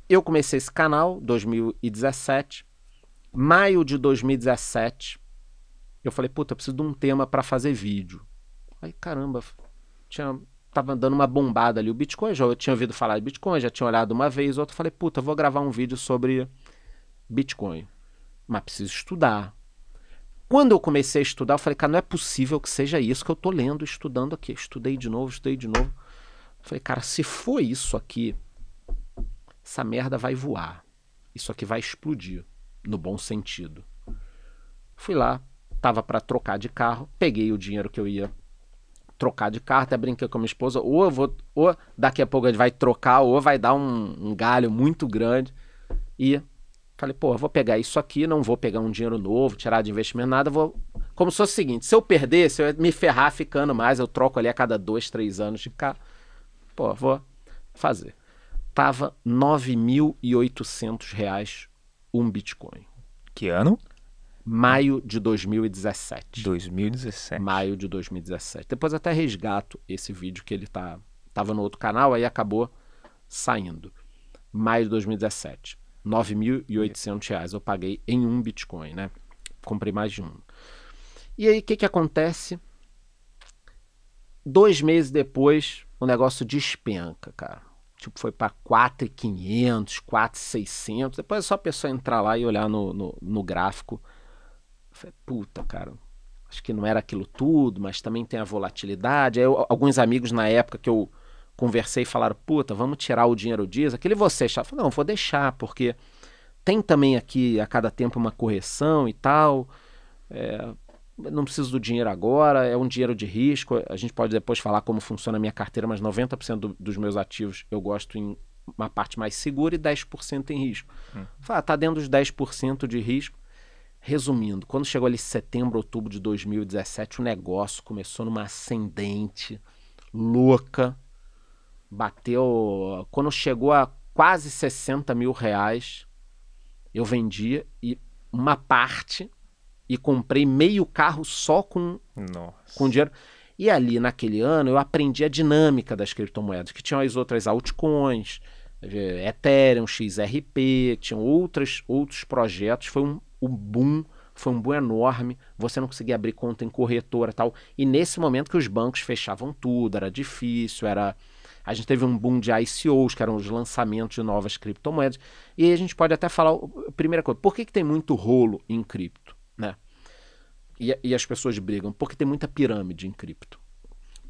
Speaker 2: eu comecei esse canal 2017. Maio de 2017, eu falei, puta, eu preciso de um tema para fazer vídeo. Aí, caramba, tinha, tava dando uma bombada ali o Bitcoin. Já, eu tinha ouvido falar de Bitcoin, já tinha olhado uma vez, outra. Falei, puta, vou gravar um vídeo sobre Bitcoin. Mas preciso estudar, quando eu comecei a estudar, eu falei, cara, não é possível que seja isso que eu tô lendo, estudando aqui. Estudei de novo, estudei de novo. Eu falei, cara, se for isso aqui, essa merda vai voar. Isso aqui vai explodir, no bom sentido. Fui lá, tava para trocar de carro, peguei o dinheiro que eu ia trocar de carro, até brinquei com a minha esposa, ou eu vou, ou daqui a pouco ele vai trocar, ou vai dar um, um galho muito grande. E Falei, pô, vou pegar isso aqui, não vou pegar um dinheiro novo, tirar de investimento, nada, vou. Como se fosse o seguinte: se eu perder, se eu me ferrar ficando mais, eu troco ali a cada dois, três anos de cá Pô, vou fazer. Tava 9.800 reais um Bitcoin. Que ano? Maio de 2017. 2017. Maio de 2017. Depois até resgato esse vídeo que ele tá tava no outro canal, aí acabou saindo. Maio de 2017. 9.800 reais eu paguei em um Bitcoin, né? Comprei mais de um. E aí, o que, que acontece? Dois meses depois, o negócio despenca, cara. Tipo, foi para 4,500, 4,600. Depois é só a pessoa entrar lá e olhar no, no, no gráfico. falei, puta, cara, acho que não era aquilo tudo, mas também tem a volatilidade. Aí, eu, alguns amigos na época que eu conversei e falaram, puta, vamos tirar o dinheiro disso, aquele você falou não, vou deixar, porque tem também aqui a cada tempo uma correção e tal, é, não preciso do dinheiro agora, é um dinheiro de risco, a gente pode depois falar como funciona a minha carteira, mas 90% do, dos meus ativos eu gosto em uma parte mais segura e 10% em risco. Hum. Fala, ah, tá dentro dos 10% de risco, Resumindo, quando chegou ali setembro, outubro de 2017, o negócio começou numa ascendente louca bateu. Quando chegou a quase 60 mil reais, eu vendi e uma parte e comprei meio carro só com, Nossa. com dinheiro. E ali naquele ano eu aprendi a dinâmica das criptomoedas, que tinham as outras altcoins, eh, Ethereum, XRP, tinham outras, outros projetos. Foi um, um boom, foi um boom enorme. Você não conseguia abrir conta em corretora tal. E nesse momento que os bancos fechavam tudo, era difícil, era a gente teve um boom de ICOs, que eram os lançamentos de novas criptomoedas. E aí a gente pode até falar, primeira coisa, por que, que tem muito rolo em cripto? Né? E, e as pessoas brigam, porque tem muita pirâmide em cripto.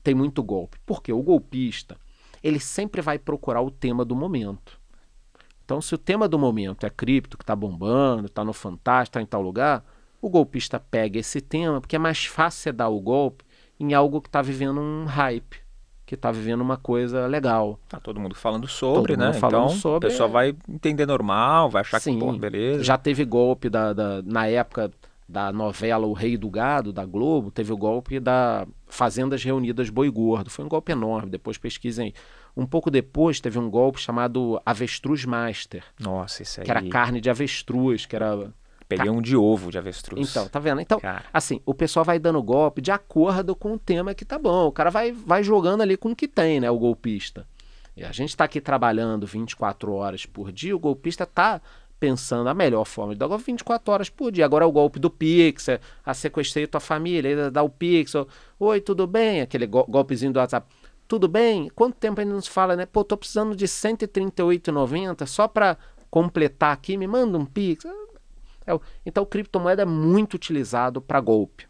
Speaker 2: Tem muito golpe. Porque o golpista, ele sempre vai procurar o tema do momento. Então, se o tema do momento é cripto, que está bombando, está no fantástico, está em tal lugar, o golpista pega esse tema, porque é mais fácil dar o golpe em algo que está vivendo um hype que está vivendo uma coisa legal. Tá todo mundo falando sobre, todo né? Falando então, sobre, o pessoal vai entender normal,
Speaker 1: vai achar Sim, que, pô, beleza. Já
Speaker 2: teve golpe da, da, na época da novela O Rei do Gado, da Globo, teve o golpe da Fazendas Reunidas Boi Gordo. Foi um golpe enorme, depois pesquisem. Um pouco depois teve um golpe chamado Avestruz Master.
Speaker 1: Nossa, isso aí. Que era carne
Speaker 2: de avestruz, que era Peguei um
Speaker 1: de ovo de avestruz. Então, tá
Speaker 2: vendo? Então, Cara. assim, o pessoal vai dando golpe de acordo com o tema que tá bom. O cara vai, vai jogando ali com o que tem, né? O golpista. E a gente tá aqui trabalhando 24 horas por dia, o golpista tá pensando a melhor forma de dar golpe 24 horas por dia. Agora é o golpe do Pix, é a ah, sequestrei tua família, ele dá o Pix. Ou, Oi, tudo bem? Aquele go golpezinho do WhatsApp. Tudo bem? Quanto tempo ainda nos fala, né? Pô, tô precisando de 138,90 só pra completar aqui, me manda um Pix. É então, criptomoeda é muito utilizado para golpe.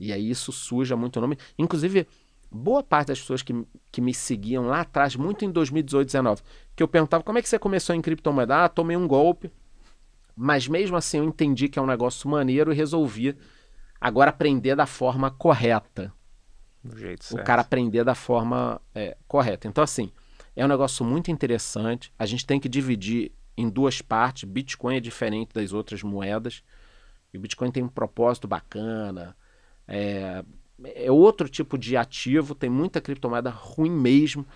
Speaker 2: E aí isso suja muito o nome. Inclusive, boa parte das pessoas que, que me seguiam lá atrás, muito em 2018, 2019, que eu perguntava como é que você começou em criptomoeda? Ah, tomei um golpe. Mas mesmo assim eu entendi que é um negócio maneiro e resolvi agora aprender da forma correta.
Speaker 1: Do jeito certo. O cara
Speaker 2: aprender da forma é, correta. Então, assim, é um negócio muito interessante. A gente tem que dividir em duas partes. Bitcoin é diferente das outras moedas. E o Bitcoin tem um propósito bacana. É, é outro tipo de ativo. Tem muita criptomoeda ruim mesmo.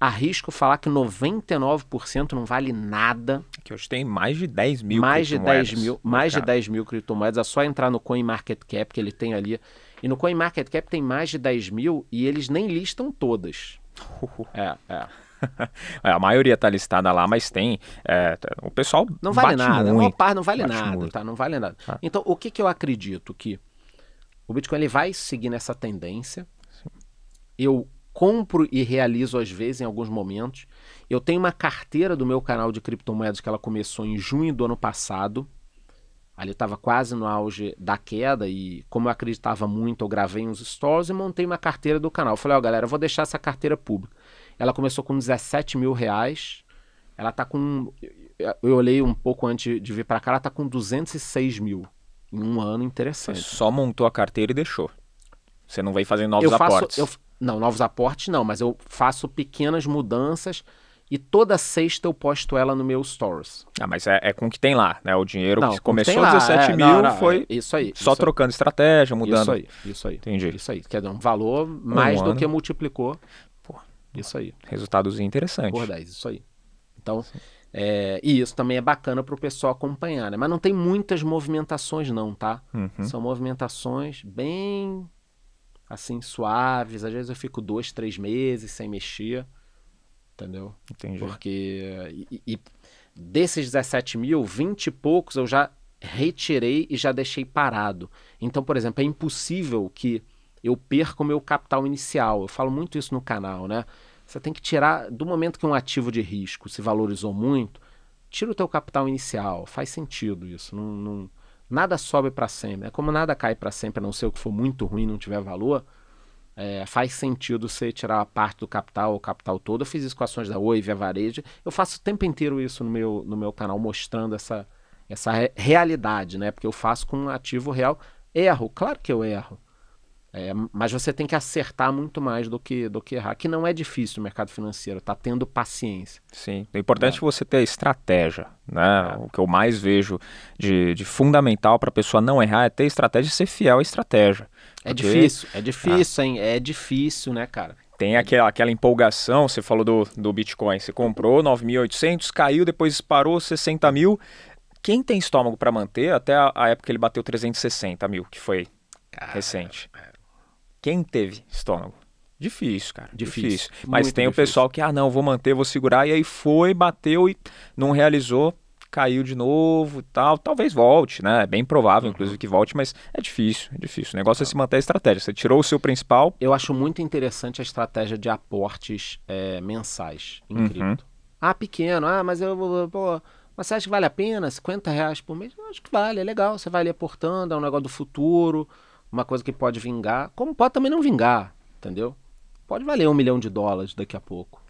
Speaker 2: Arrisco falar que 99% não vale nada. Que hoje tem mais de 10 mil mais de 10 mil né, Mais de 10 mil criptomoedas. É só entrar no CoinMarketCap que ele tem ali. E no CoinMarketCap tem mais de 10 mil e eles nem listam todas. é, é.
Speaker 1: É, a maioria tá listada lá, mas tem. É, o pessoal. Não vale nada. É muito, par não vale nada, muito. tá?
Speaker 2: Não vale nada. Ah. Então, o que, que eu acredito? Que o Bitcoin ele vai seguir nessa tendência. Sim. Eu compro e realizo às vezes em alguns momentos. Eu tenho uma carteira do meu canal de criptomoedas que ela começou em junho do ano passado. Ali estava quase no auge da queda e como eu acreditava muito, eu gravei uns stories e montei uma carteira do canal. Eu falei, ó, oh, galera, eu vou deixar essa carteira pública. Ela começou com 17 mil reais. Ela tá com. Eu olhei um pouco antes de vir para cá, ela tá com 206 mil em um ano interessante. Você só montou a carteira e deixou. Você não vai fazer novos faço, aportes. Eu, não, novos aportes não, mas eu faço pequenas mudanças e toda sexta eu posto ela no meu stories.
Speaker 1: Ah, mas é, é com o que tem lá, né? O dinheiro não, que começou lá, 17 é, mil não, não, foi é isso aí, só isso trocando aí. estratégia, mudando. Isso aí,
Speaker 2: isso aí. Entendi. Isso aí, quer dizer, um valor mais um do ano. que multiplicou. Isso aí. Resultados interessantes. Por 10, isso aí. Então, é, e isso também é bacana para o pessoal acompanhar, né? Mas não tem muitas movimentações não, tá? Uhum. São movimentações bem, assim, suaves. Às vezes eu fico dois, três meses sem mexer, entendeu? Entendi. Porque... E, e desses 17 mil, 20 e poucos eu já retirei e já deixei parado. Então, por exemplo, é impossível que eu perca o meu capital inicial. Eu falo muito isso no canal, né? Você tem que tirar do momento que um ativo de risco se valorizou muito, tira o teu capital inicial. Faz sentido isso. Não, não nada sobe para sempre. É como nada cai para sempre, a não ser o que for muito ruim, não tiver valor. É, faz sentido você tirar a parte do capital, o capital todo. Eu fiz isso com ações da Oi, Via Varejo. Eu faço o tempo inteiro isso no meu, no meu canal, mostrando essa, essa realidade, né? Porque eu faço com um ativo real. Erro, claro que eu erro. É, mas você tem que acertar muito mais do que, do que errar, que não é difícil o mercado financeiro, tá tendo paciência. Sim, o é importante é, é
Speaker 1: você ter a estratégia, né? É. O que eu mais vejo de, de fundamental para a pessoa não errar é ter estratégia e ser fiel à estratégia. É porque... difícil, é
Speaker 2: ah. difícil, ah. hein? É difícil, né, cara?
Speaker 1: Tem aquela, aquela empolgação, você falou do, do Bitcoin, você comprou 9.800, caiu, depois disparou 60 mil. Quem tem estômago para manter, até a, a, época que ele bateu 360 mil, que foi cara, recente. É. Quem teve estômago? Difícil, cara. Difícil. difícil. Mas tem difícil. o pessoal que, ah, não, vou manter, vou segurar. E aí foi, bateu e não realizou, caiu de novo e tal. Talvez volte, né? É bem provável, uhum. inclusive, que volte, mas é difícil, é difícil. O
Speaker 2: negócio uhum. é tá. se manter a estratégia. Você tirou o seu principal. Eu acho muito interessante a estratégia de aportes é, mensais em uhum. cripto. Ah, pequeno, ah, mas eu vou. mas você acha que vale a pena? 50 reais por mês? Eu acho que vale, é legal. Você vai ali aportando, é um negócio do futuro uma coisa que pode vingar, como pode também não vingar, entendeu? Pode valer um milhão de dólares daqui a pouco.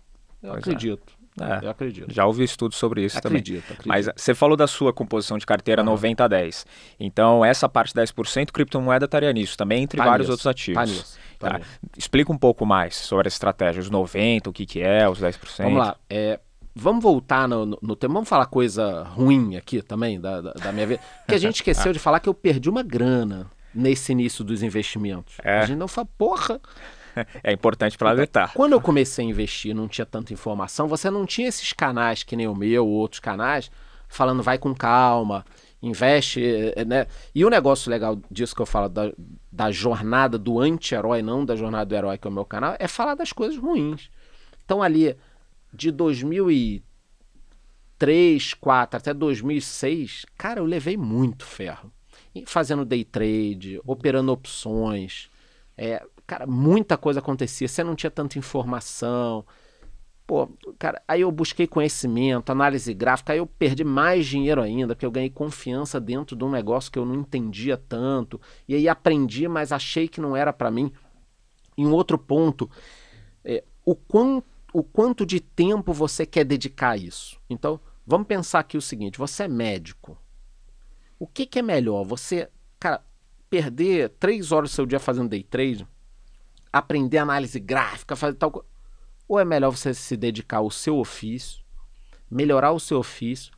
Speaker 2: Eu pois é. acredito. É. É, eu acredito. Já
Speaker 1: ouvi estudo sobre isso acredito, também. Acredito. Mas eh, você falou da sua composição de carteira uhum. Ah. 90 a 10. Então, essa parte 10%, criptomoeda estaria nisso também, entre tá vários nisso, outros ativos. Tá nisso, tá, tá. Explica um pouco mais sobre a estratégia, os 90, o que, que é, os 10%. Vamos lá.
Speaker 2: É, vamos voltar no, no, no tema. Vamos falar coisa ruim aqui também da, da, da minha vida. Porque a gente esqueceu ah. de falar que eu perdi uma grana nesse início dos investimentos. É. A gente não fala, porra. É importante para alertar. Então, quando eu comecei a investir, não tinha tanta informação, você não tinha esses canais que nem o meu, outros canais, falando vai com calma, investe, eh, né? E o negócio legal disso que eu falo da, da jornada do anti-herói, não da jornada do herói, que é o meu canal, é falar das coisas ruins. Então ali, de 2003, 2004 até 2006, cara, eu levei muito ferro fazendo day trade, operando opções. É, cara, muita coisa acontecia. Você não tinha tanta informação. Pô, cara, aí eu busquei conhecimento, análise gráfica, aí eu perdi mais dinheiro ainda, porque eu ganhei confiança dentro de um negócio que eu não entendia tanto. E aí aprendi, mas achei que não era para mim. Em um outro ponto, é, o, quão, o quanto de tempo você quer dedicar a isso? Então, vamos pensar aqui o seguinte: você é médico, o que, que é melhor? Você, cara, perder três horas do seu dia fazendo day trade, aprender análise gráfica, fazer tal coisa. Ou é melhor você se dedicar ao seu ofício, melhorar o seu ofício,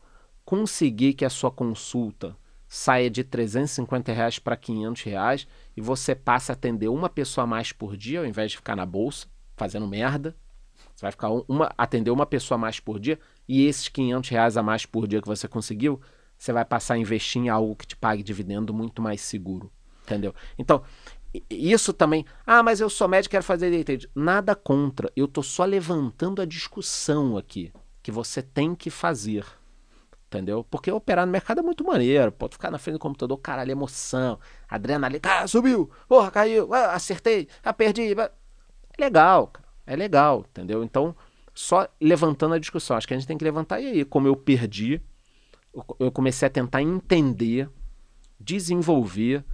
Speaker 2: conseguir que a sua consulta saia de 350 reais para 500 reais e você passe a atender uma pessoa a mais por dia ao invés de ficar na bolsa fazendo merda. Você vai ficar uma, atender uma pessoa a mais por dia e esses 500 reais a mais por dia que você conseguiu você vai passar a investir em algo que te pague dividendo muito mais seguro. Entendeu? Então, isso também. Ah, mas eu sou médico e quero fazer day trade. Nada contra. Eu tô só levantando a discussão aqui. Que você tem que fazer. Entendeu? Porque operar no mercado é muito maneiro. Pode ficar na frente do computador, caralho, emoção, adrenalina. Ah, subiu, porra, caiu, ah, acertei, ah, perdi. Ah". É legal, cara. É legal, entendeu? Então, só levantando a discussão. Acho que a gente tem que levantar. E aí, como eu perdi, eu comecei a tentar entender, desenvolver,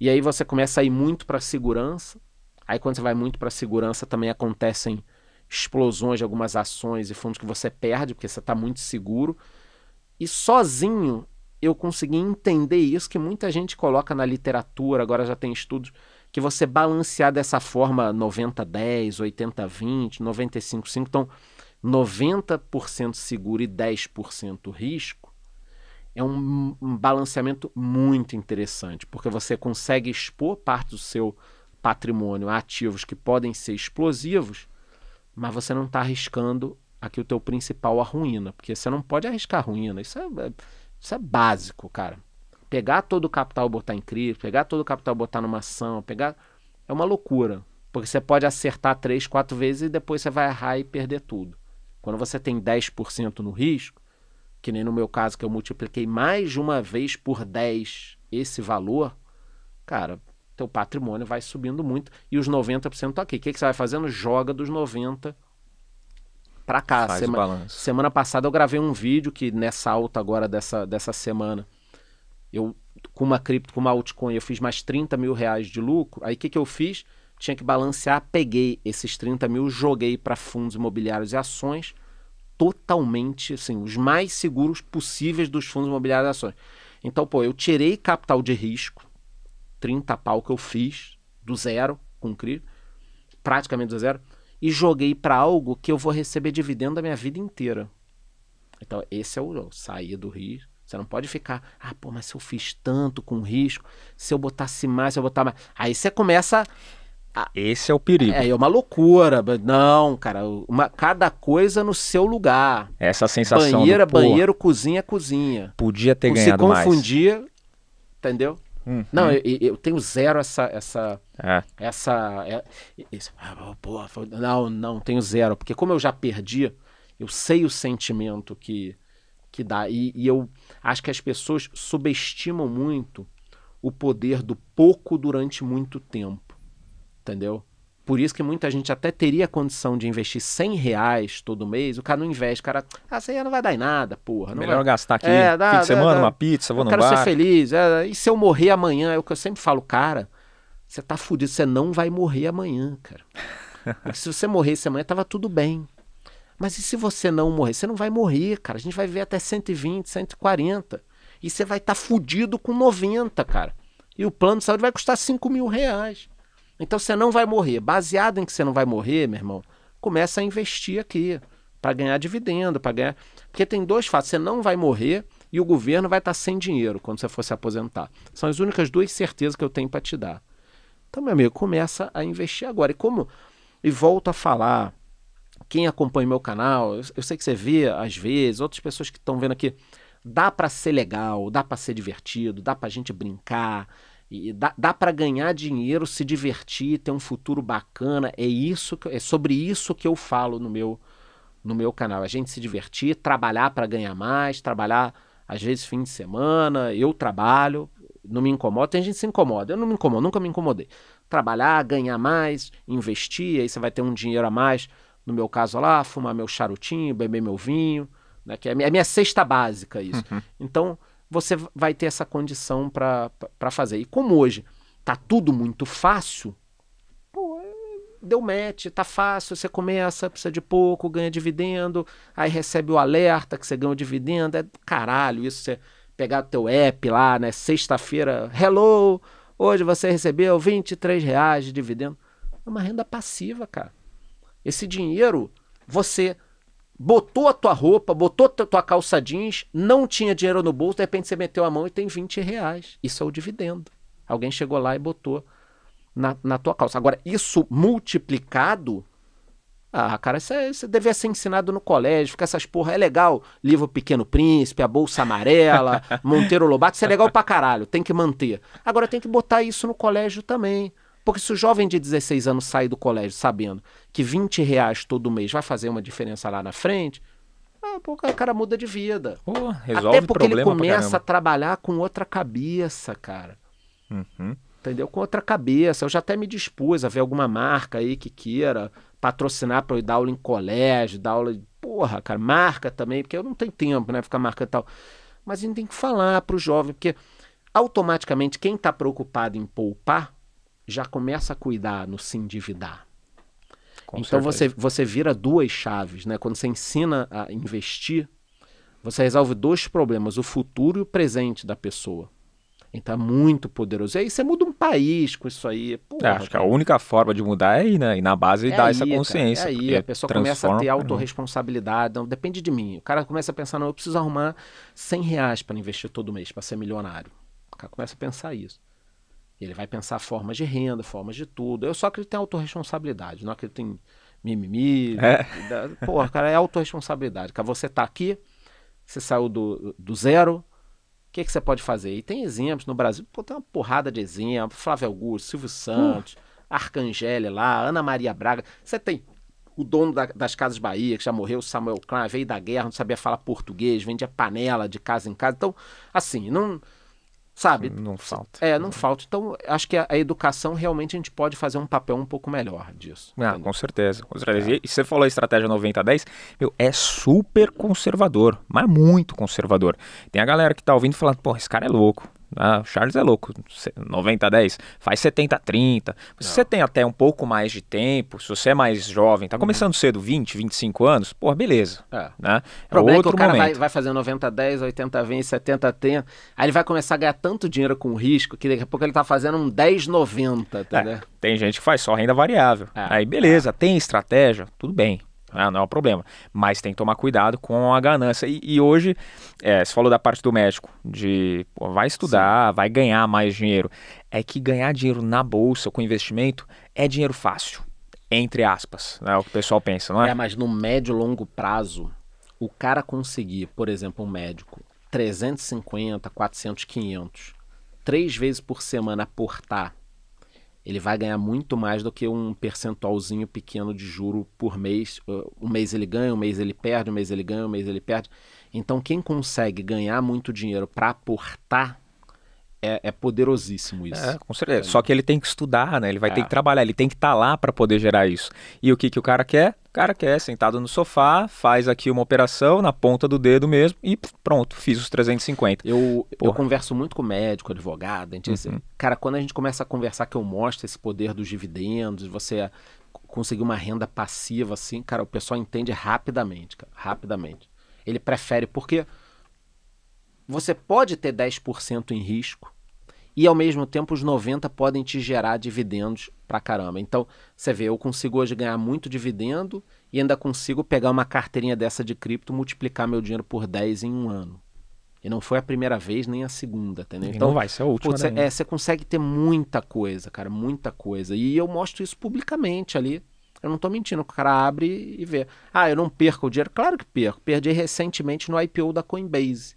Speaker 2: e aí você começa a ir muito para segurança. Aí quando você vai muito para segurança também acontecem explosões de algumas ações e fundos que você perde porque você está muito seguro. E sozinho eu consegui entender isso que muita gente coloca na literatura, agora já tem estudos que você balancear dessa forma 90 10, 80 20, 95 5, então 90% seguro e 10% risco é um, um balanceamento muito interessante, porque você consegue expor parte do seu patrimônio a ativos que podem ser explosivos, mas você não está arriscando aqui o teu principal a ruína, porque você não pode arriscar ruína. Isso é, é, isso é básico, cara. Pegar todo o capital e botar em cripto, pegar todo o capital e botar numa ação, pegar é uma loucura, porque você pode acertar três, quatro vezes e depois você vai errar e perder tudo. Quando você tem 10% no risco, que nem no meu caso, que eu multipliquei mais de uma vez por 10 esse valor, cara, teu patrimônio vai subindo muito e os 90% estão tá aqui. O que, que você vai fazendo? Joga dos 90 para cá. Faz semana, semana passada eu gravei um vídeo que nessa alta agora dessa, dessa semana, eu com uma cripto, com uma altcoin, eu fiz mais 30 mil reais de lucro. Aí o que, que eu fiz? Tinha que balancear, peguei esses 30 mil, joguei para fundos imobiliários e ações totalmente, assim, os mais seguros possíveis dos fundos imobiliários de ações. Então, pô, eu tirei capital de risco, 30 pau que eu fiz, do zero, com CRI, praticamente do zero, e joguei para algo que eu vou receber dividendo a minha vida inteira. Então, esse é o sair do risco. Você não pode ficar, ah, pô, mas se eu fiz tanto com risco, se eu botasse mais, se eu botar mais. Aí você começa ah. Esse é o perigo. É, é uma loucura. Não, cara, uma, cada coisa no seu lugar. Essa sensação. Banheira, do, banheiro, é cozinha, é cozinha. Podia ter ganhado mais. Se confundir, mais. entendeu? Hum, não, hum. Eu, eu, tenho zero essa. Essa. É. essa é, ah, porra, não, não, tenho zero. Porque como eu já perdi, eu sei o sentimento que, que dá. E, e eu acho que as pessoas subestimam muito o poder do pouco durante muito tempo entendeu? Por isso que muita gente até teria condição de investir 100 reais todo mês, o cara não investe, o cara, ah, isso aí não vai dar em nada, porra. Melhor vai... gastar aqui, é, dá, fim de semana, dá, uma pizza, vou eu quero ser feliz, é, e se eu morrer amanhã, é o que eu sempre falo, cara, você tá fudido, você não vai morrer amanhã, cara. Porque se você morresse amanhã, tava tudo bem. Mas e se você não morrer? Você não vai morrer, cara, a gente vai viver até 120, 140, e você vai estar tá fudido com 90, cara. E o plano de saúde vai custar 5 mil reais. Então você não vai morrer. Baseado em que você não vai morrer, meu irmão, começa a investir aqui para ganhar dividendo, para ganhar. Porque tem dois fatos: você não vai morrer e o governo vai estar tá sem dinheiro quando você for se aposentar. São as únicas duas certezas que eu tenho para te dar. Então, meu amigo, começa a investir agora. E como. E volto a falar. Quem acompanha meu canal, eu, sei que você vê às vezes, outras pessoas que estão vendo aqui, dá para ser legal, dá para ser divertido, dá para gente brincar, e dá, dá para ganhar dinheiro, se divertir, ter um futuro bacana. É isso que, é sobre isso que eu falo no meu no meu canal. A gente se divertir, trabalhar para ganhar mais, trabalhar às vezes fim de semana. Eu trabalho, não me incomoda. Tem gente que se incomoda. Eu não me incomodo, nunca me incomodei. Trabalhar, ganhar mais, investir, aí você vai ter um dinheiro a mais. No meu caso lá, fumar meu charutinho, beber meu vinho, né? Que é a minha, é minha cesta básica isso. Uhum. Então você vai ter essa condição para fazer. E como hoje tá tudo muito fácil, pô, deu match, tá fácil, você começa, precisa de pouco, ganha dividendo, aí recebe o alerta que você ganhou dividendo, é caralho isso, você pegar teu app lá, né, sexta-feira, hello, hoje você recebeu 23 reais de dividendo. É uma renda passiva, cara. Esse dinheiro, você botou a tua roupa, botou a tua calça jeans, não tinha dinheiro no bolso, de repente você meteu a mão e tem 20 reais. Isso é o dividendo. Alguém chegou lá e botou na, na tua calça. Agora, isso multiplicado. Ah, cara, isso, é, devia ser ensinado no colégio, ficar essas porra. É legal, livro Pequeno Príncipe, a Bolsa Amarela, Monteiro Lobato, isso é legal pra caralho, tem que manter. Agora tem que botar isso no colégio também. Porque se o jovem de 16 anos sai do colégio sabendo que 20 reais todo mês vai fazer uma diferença lá na frente, ah, o cara muda de vida. Oh, Até porque ele começa a trabalhar com outra cabeça, cara. Uhum. Entendeu? Com outra cabeça. Eu já até me dispus a ver alguma marca aí que queira patrocinar para eu dar aula em colégio, dar aula. Porra, cara, marca também, porque eu não tenho tempo, né? Ficar marcando e tal. Mas a gente tem que falar para o jovem, porque automaticamente quem está preocupado em poupar já começa a cuidar no se endividar. Com então você, você vira duas chaves, né? Quando você ensina a investir, você resolve dois problemas, o futuro e o presente da pessoa. Então é muito poderoso. E aí você muda um país com isso aí. Porra, é, acho que
Speaker 1: a única forma de mudar é ir, né? E na base é dar aí, essa consciência. Cara, é aí, a pessoa começa a ter né?
Speaker 2: autorresponsabilidade. Não, depende de mim. O cara começa a pensar, não, eu preciso arrumar 100 reais para investir todo mês, para ser milionário. O cara começa a pensar isso. Ele vai pensar formas de renda, formas de tudo. Eu só acredito em autorresponsabilidade, não acredito em mimimi. É. Da, porra, cara, é autorresponsabilidade. Cara, você tá aqui, você saiu do, do zero, o que, que você pode fazer? E tem exemplos no Brasil, pô, tem uma porrada de exemplos. Flávio Augusto, Silvio Santos, uh. Arcangeli lá, Ana Maria Braga. Você tem o dono da, das Casas Bahia, que já morreu, Samuel Klein, veio da guerra, não sabia falar português, vendia panela de casa em casa. Então, assim, não sabe? Não falta. É, não, não. falta. Então, acho que a, a, educação realmente a gente pode fazer um papel um pouco melhor disso.
Speaker 1: Ah, com certeza. Com certeza. É. E você falou a estratégia 90-10, meu, é super conservador, mas muito conservador. Tem a galera que tá ouvindo falando, pô, esse cara é louco. Ah, o Charles é louco, 90 a 10, faz 70 a 30. Se você tem até um pouco mais de tempo, se você é mais jovem, tá uhum. começando uhum. cedo, 20, 25 anos, pô, beleza. É. Né? É o problema outro é que o cara momento. vai,
Speaker 2: vai fazer 90 a 10, 80 a 20, 70 a 30. Aí ele vai começar a ganhar tanto dinheiro com risco que daqui a pouco ele tá fazendo um 10 90, é, entendeu? é,
Speaker 1: Tem gente que faz só renda variável. É. Aí beleza, é. tem estratégia, tudo bem. Né? Não é um problema. Mas tem que tomar cuidado com a ganância. E, e hoje, é, você falou da parte do médico, de pô, vai estudar, Sim. vai ganhar mais dinheiro. É que ganhar dinheiro na bolsa com investimento é dinheiro fácil. Entre aspas, né? é o que o pessoal pensa, não é? É,
Speaker 2: mas no médio e longo prazo, o cara conseguir, por exemplo, um médico, 350, 400, 500, três vezes por semana aportar ele vai ganhar muito mais do que um percentualzinho pequeno de juro por mês. Eh, um mês ele ganha, um mês ele perde, um mês ele ganha, um mês ele perde. Então, quem consegue ganhar muito dinheiro para aportar é, é, poderosíssimo isso. É, com certeza. É. Só que ele tem que estudar,
Speaker 1: né? Ele vai ter é. que trabalhar, ele tem que estar tá lá para poder gerar isso. E o que, que o cara quer? cara quer, sentado no sofá, faz aqui uma operação na ponta do dedo mesmo e pronto, fiz os 350.
Speaker 2: Eu, eu converso muito com médico, advogado, dentista. Uhum. Cara, quando a gente começa a conversar que eu mostro esse poder dos dividendos, você conseguir uma renda passiva assim, cara, o pessoal entende rapidamente, cara, rapidamente. Ele prefere porque você pode ter 10% em risco, e ao mesmo tempo os 90 podem te gerar dividendos pra caramba. Então, você vê, eu consigo hoje ganhar muito dividendo e ainda consigo pegar uma carteirinha dessa de cripto, multiplicar meu dinheiro por 10 em um ano. E não foi a primeira vez nem a segunda, entendeu? então não vai ser é a última. Putz, é, é, você consegue ter muita coisa, cara, muita coisa. E eu mostro isso publicamente ali. Eu não estou mentindo, o cara abre e vê. Ah, eu não perco o dinheiro? Claro que perco. Perdi recentemente no IPO da Coinbase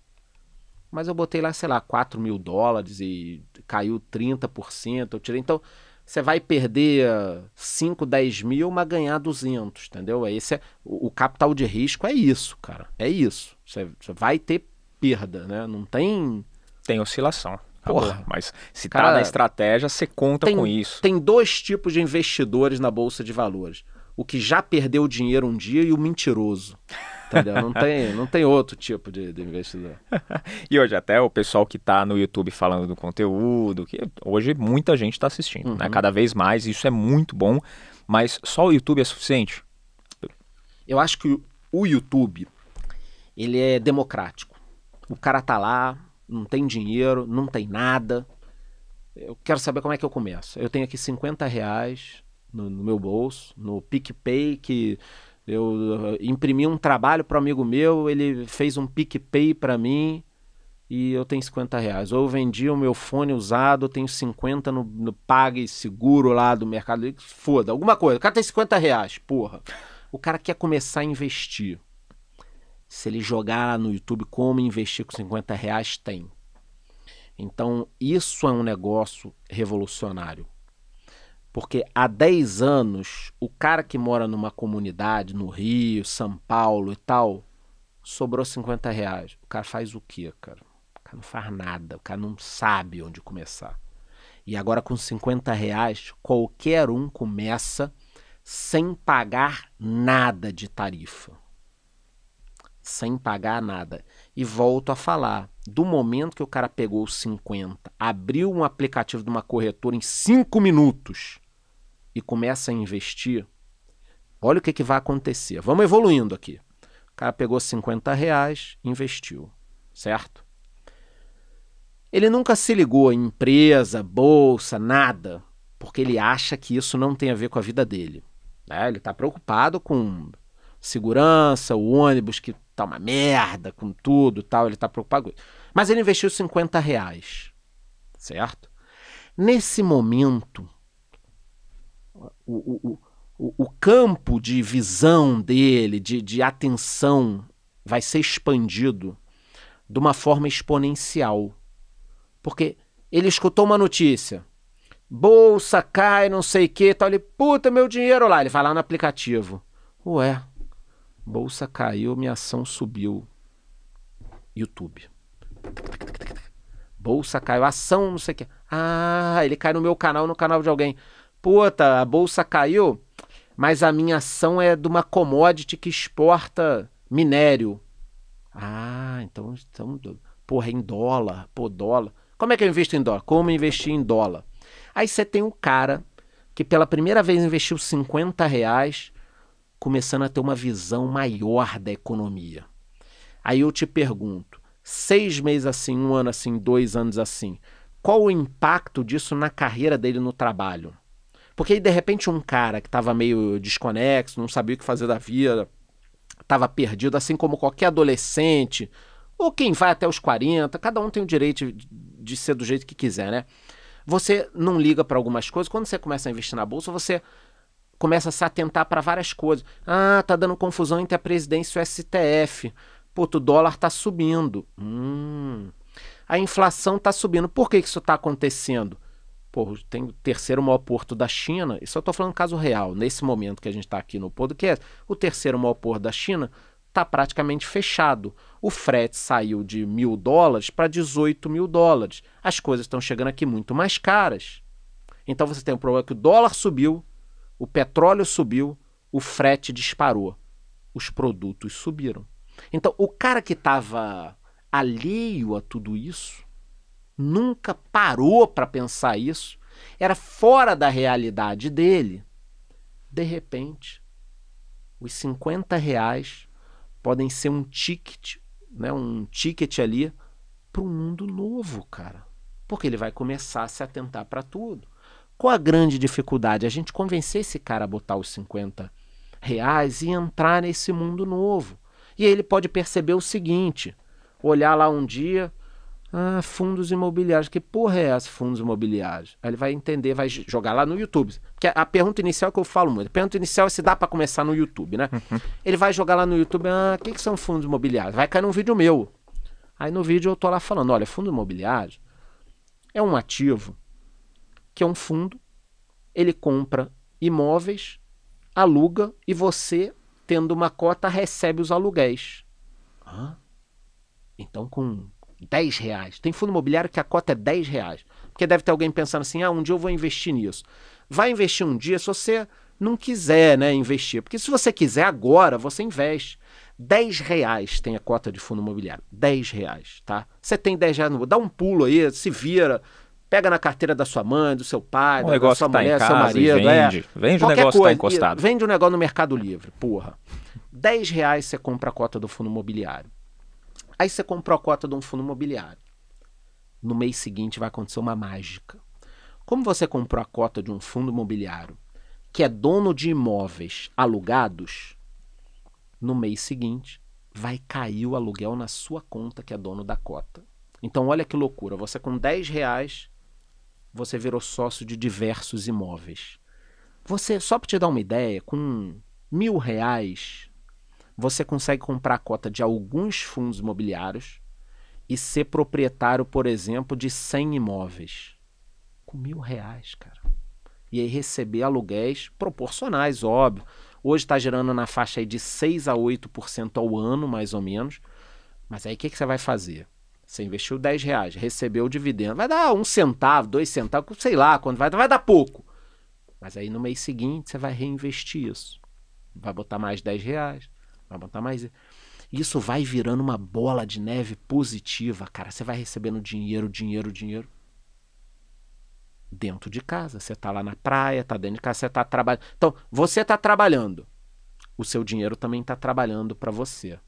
Speaker 2: mas eu botei lá, sei lá, 4 mil dólares e caiu 30%, eu tirei. Então, você vai perder 5, 10 mil, mas ganhar 200, entendeu? É esse é, o, capital de risco é isso, cara. É isso. Você, você vai ter perda, né? Não tem... Tem oscilação. Porra, mas se tá cara, tá na estratégia, você conta tem, com isso. Tem dois tipos de investidores na Bolsa de Valores. O que já perdeu dinheiro um dia e o mentiroso. Entendeu? Não tem, não tem outro tipo de, de investidor. e hoje até
Speaker 1: o pessoal que está no YouTube falando do conteúdo, que hoje muita gente está assistindo, né? uhum. né? Cada vez mais, isso é muito bom, mas só o YouTube é suficiente? Eu acho
Speaker 2: que o YouTube, ele é democrático. O cara tá lá, não tem dinheiro, não tem nada. Eu quero saber como é que eu começo. Eu tenho aqui 50 reais no, no meu bolso, no PicPay, que eu eh, imprimi um trabalho para um amigo meu, ele fez um PicPay para mim e eu tenho 50 reais. Ou eu vendi o meu fone usado, eu tenho 50 no, no Pague Seguro lá do Mercado Livre. Foda, alguma coisa. O cara tem 50 reais, porra. O cara quer começar a investir. Se ele jogar lá no YouTube como investir com 50 reais, tem. Então, isso é um negócio revolucionário. Porque há 10 anos, o cara que mora numa comunidade, no Rio, São Paulo e tal, sobrou 50 reais. O cara faz o quê, cara? O cara não faz nada, o cara não sabe onde começar. E agora com 50 reais, qualquer um começa sem pagar nada de tarifa. Sem pagar nada. E volto a falar: do momento que o cara pegou os 50, abriu um aplicativo de uma corretora em 5 minutos e começa a investir, olha o que, que vai acontecer. Vamos evoluindo aqui. O cara pegou 50 reais, investiu, certo? Ele nunca se ligou a empresa, bolsa, nada, porque ele acha que isso não tem a ver com a vida dele. Né? Ele está preocupado com segurança, o ônibus que tá uma merda, com tudo tal, ele está preocupado. Mas ele investiu 50 reais, certo? Nesse momento, o, o, o campo de visão dele, de, de atenção, vai ser expandido de uma forma exponencial. Porque ele escutou uma notícia. Bolsa cai, não sei o que, tal. Ele, puta, meu dinheiro lá. Ele vai lá no aplicativo. Ué, bolsa caiu, minha ação subiu. YouTube. Bolsa caiu, ação, não sei o que. Ah, ele cai no meu canal, no canal de alguém puta, a bolsa caiu, mas a minha ação é de uma commodity que exporta minério. Ah, então, então porra, em dólar, pô, dólar. Como é que eu invisto em dólar? Como investir em dólar? Aí você tem um cara que pela primeira vez investiu 50 reais, começando a ter uma visão maior da economia. Aí eu te pergunto, seis meses assim, um ano assim, dois anos assim, qual o impacto disso na carreira dele no trabalho? Porque aí, de repente, um cara que estava meio desconexo, não sabia o que fazer da vida, estava perdido, assim como qualquer adolescente, ou quem vai até os 40, cada um tem o direito de ser do jeito que quiser, né? Você não liga para algumas coisas, quando você começa a investir na bolsa, você começa a se atentar para várias coisas. Ah, tá dando confusão entre a presidência e o STF. Puto, o dólar tá subindo. Hum. A inflação tá subindo. Por que, isso está acontecendo? tem o terceiro maior porto da China, e só estou falando caso real, nesse momento que a gente está aqui no podcast, o terceiro maior porto da China está praticamente fechado. O frete saiu de mil dólares para 18 mil dólares. As coisas estão chegando aqui muito mais caras. Então você tem o um problema que o dólar subiu, o petróleo subiu, o frete disparou, os produtos subiram. Então o cara que estava alheio a tudo isso nunca parou para pensar isso, era fora da realidade dele. De repente, os 50 reais podem ser um ticket, né, um ticket ali para um mundo novo, cara. Porque ele vai começar a se atentar para tudo. Qual a grande dificuldade? A gente convencer esse cara a botar os 50 reais e entrar nesse mundo novo. E aí ele pode perceber o seguinte: olhar lá um dia, ah, fundos imobiliários. Que porra é essa, fundos imobiliários? Aí ele vai entender, vai jogar lá no YouTube. Porque a pergunta inicial que eu falo muito. A pergunta inicial é se dá para começar no YouTube, né? Uhum. Ele vai jogar lá no YouTube, ah, o que, que são fundos imobiliários? Vai cair num vídeo meu. Aí no vídeo eu tô lá falando, olha, fundo imobiliário é um ativo que é um fundo, ele compra imóveis, aluga e você, tendo uma cota, recebe os aluguéis. então com 10 reais. Tem fundo imobiliário que a cota é 10 reais. Porque deve ter alguém pensando assim, ah, um dia eu vou investir nisso. Vai investir um dia se você não quiser né, investir. Porque se você quiser agora, você investe. 10 reais tem a cota de fundo imobiliário. 10 reais, tá? Você tem 10 reais no... Dá um pulo aí, se vira, pega na carteira da sua mãe, do seu pai, um da sua tá mulher, casa seu marido. Vende, é, vende o negócio que tá encostado. Vende o um negócio no Mercado Livre, porra. 10 reais você compra a cota do fundo imobiliário. Aí você comprou a cota de um fundo imobiliário. No mês seguinte vai acontecer uma mágica. Como você comprou a cota de um fundo imobiliário que é dono de imóveis alugados, no mês seguinte vai cair o aluguel na sua conta que é dono da cota. Então olha que loucura, você com 10 reais, você virou sócio de diversos imóveis. Você, só para te dar uma ideia, com mil reais você consegue comprar cota de alguns fundos imobiliários e ser proprietário, por exemplo, de 100 imóveis. Com mil reais, cara. E aí receber aluguéis proporcionais, óbvio. Hoje está gerando na faixa aí de 6 a 8% ao ano, mais ou menos. Mas aí o que, que você vai fazer? Você investiu 10 reais, recebeu o dividendo. Vai dar um centavo, dois centavos, sei lá, quando vai, vai dar pouco. Mas aí no mês seguinte você vai reinvestir isso. Vai botar mais 10 reais, vai botar mais. Isso vai virando uma bola de neve positiva, cara. Você vai recebendo dinheiro, dinheiro, dinheiro dentro de casa. Você está lá na praia, está dentro de casa, você está trabalhando. Então, você está trabalhando. O seu dinheiro também está trabalhando para você.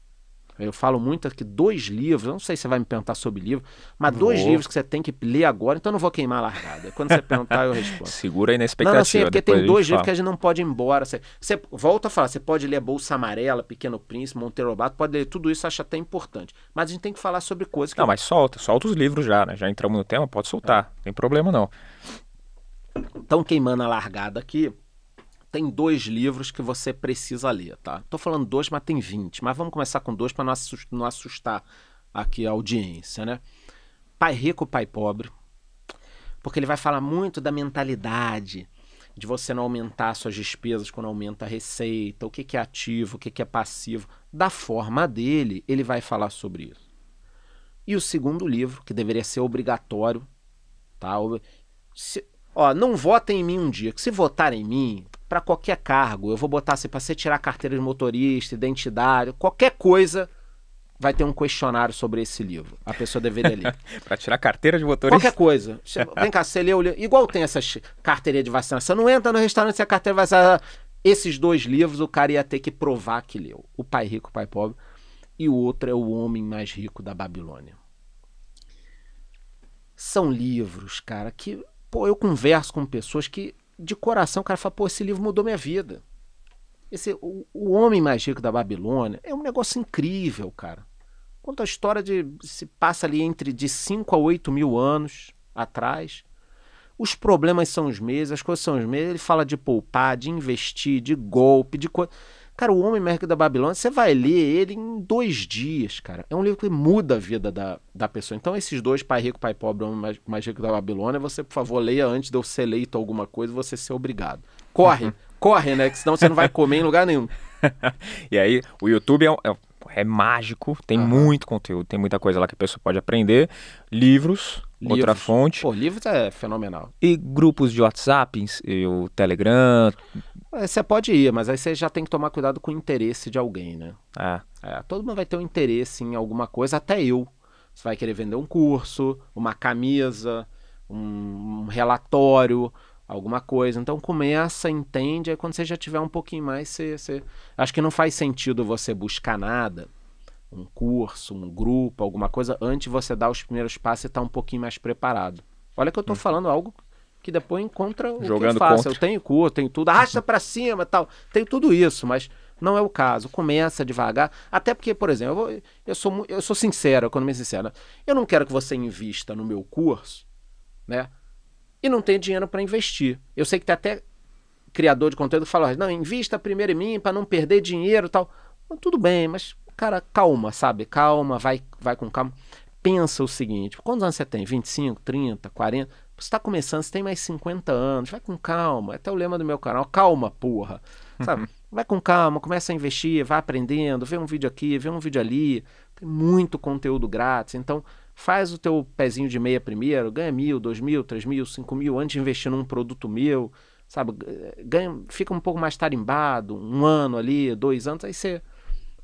Speaker 2: Eu falo muito aqui dois livros, não sei se você vai me perguntar sobre livro, mas vou. dois livros que você tem que ler agora, então eu não vou queimar a largada. Quando você perguntar, eu respondo.
Speaker 1: Segura aí na expectativa. Não, não sim, é porque tem dois livros que a gente
Speaker 2: não pode ir embora. Você, você, volta a falar, você pode ler Bolsa Amarela, Pequeno Príncipe, Monteiro Lobato, pode ler tudo isso, acho até importante. Mas a gente tem que falar sobre coisas que. Não, mas
Speaker 1: solta, solta os livros
Speaker 2: já, né? Já entramos no tema, pode soltar, não tem problema não. Estão queimando a largada aqui, tem dois livros que você precisa ler, tá? Tô falando dois, mas tem 20. Mas vamos começar com dois para não, não assustar aqui a audiência, né? Pai Rico, Pai Pobre. Porque ele vai falar muito da mentalidade, de você não aumentar suas despesas quando aumenta a receita, o que, que é ativo, o que, que é passivo. Da forma dele, ele vai falar sobre isso. E o segundo livro, que deveria ser obrigatório, tá? Se, ó, não votem em mim um dia, que se votarem em mim, para qualquer cargo. Eu vou botar assim, para você tirar carteira de motorista, identidade, qualquer coisa, vai ter um questionário sobre esse livro. A pessoa deveria ler. para tirar carteira de motorista? Qualquer coisa. Vem cá, você leu o livro. Igual tem essas carteirinhas de vacinação. Você não entra no restaurante se a carteira vai ser Esses dois livros o cara ia ter que provar que leu. O Pai Rico, o Pai Pobre. E o outro é O Homem Mais Rico da Babilônia. São livros, cara, que... Pô, eu converso com pessoas que de coração, o cara fala, pô, esse livro mudou minha vida. Esse, o, o Homem Mais Rico da Babilônia é um negócio incrível, cara. Conta a história de. se passa ali entre de 5 a 8 mil anos atrás. Os problemas são os mesmos, as coisas são os mesmos. Ele fala de poupar, de investir, de golpe, de coisa. Cara, o Homem Médico da Babilônia, você vai ler ele em dois dias, cara. É um livro que muda a vida da, da pessoa. Então, esses dois, Pai Rico, Pai Pobre, Homem mais, Rico da Babilônia, você, por favor, leia antes de eu ser eleito alguma coisa, você ser obrigado. Corre, corre, né? Que senão você não vai comer em lugar nenhum.
Speaker 1: e aí, o YouTube é, é, é mágico, tem uhum. muito conteúdo, tem muita coisa lá que a pessoa pode aprender. Livros, Livros. outra fonte.
Speaker 2: Pô, livros é fenomenal.
Speaker 1: E grupos de WhatsApp, e o Telegram.
Speaker 2: É, você pode ir, mas aí você já tem que tomar cuidado com o interesse de alguém, né? É. é todo mundo vai ter um interesse em alguma coisa, até eu. Você vai querer vender um curso, uma camisa, um, um relatório, alguma coisa. Então começa, entende, aí quando você já tiver um pouquinho mais, você, você... Acho que não faz sentido você buscar nada um curso, um grupo, alguma coisa, antes você dar os primeiros passos e estar tá um pouquinho mais preparado. Olha que eu estou hum. falando algo que depois encontra o Jogando que eu Eu tenho curso, tenho tudo, arrasta para cima tal. Tenho tudo isso, mas não é o caso. Começa devagar. Até porque, por exemplo, eu, sou, eu sou sincero, economia sincera. Eu não quero que você invista no meu curso, né? E não tem dinheiro para investir. Eu sei que tem até criador de conteúdo que fala, não, invista primeiro em mim para não perder dinheiro tal. tudo bem, mas Cara, calma, sabe? Calma, vai, vai com calma. Pensa o seguinte: quantos anos você tem? 25, 30, 40? Você está começando, você tem mais 50 anos, vai com calma. É até o lema do meu canal: calma, porra. Sabe? Vai com calma, começa a investir, vai aprendendo, vê um vídeo aqui, vê um vídeo ali. Tem muito conteúdo grátis. Então, faz o teu pezinho de meia primeiro, ganha mil, dois mil, três mil, cinco mil, antes de investir num produto meu, sabe? Eh, ganha, fica um pouco mais tarimbado, um ano ali, dois anos, aí você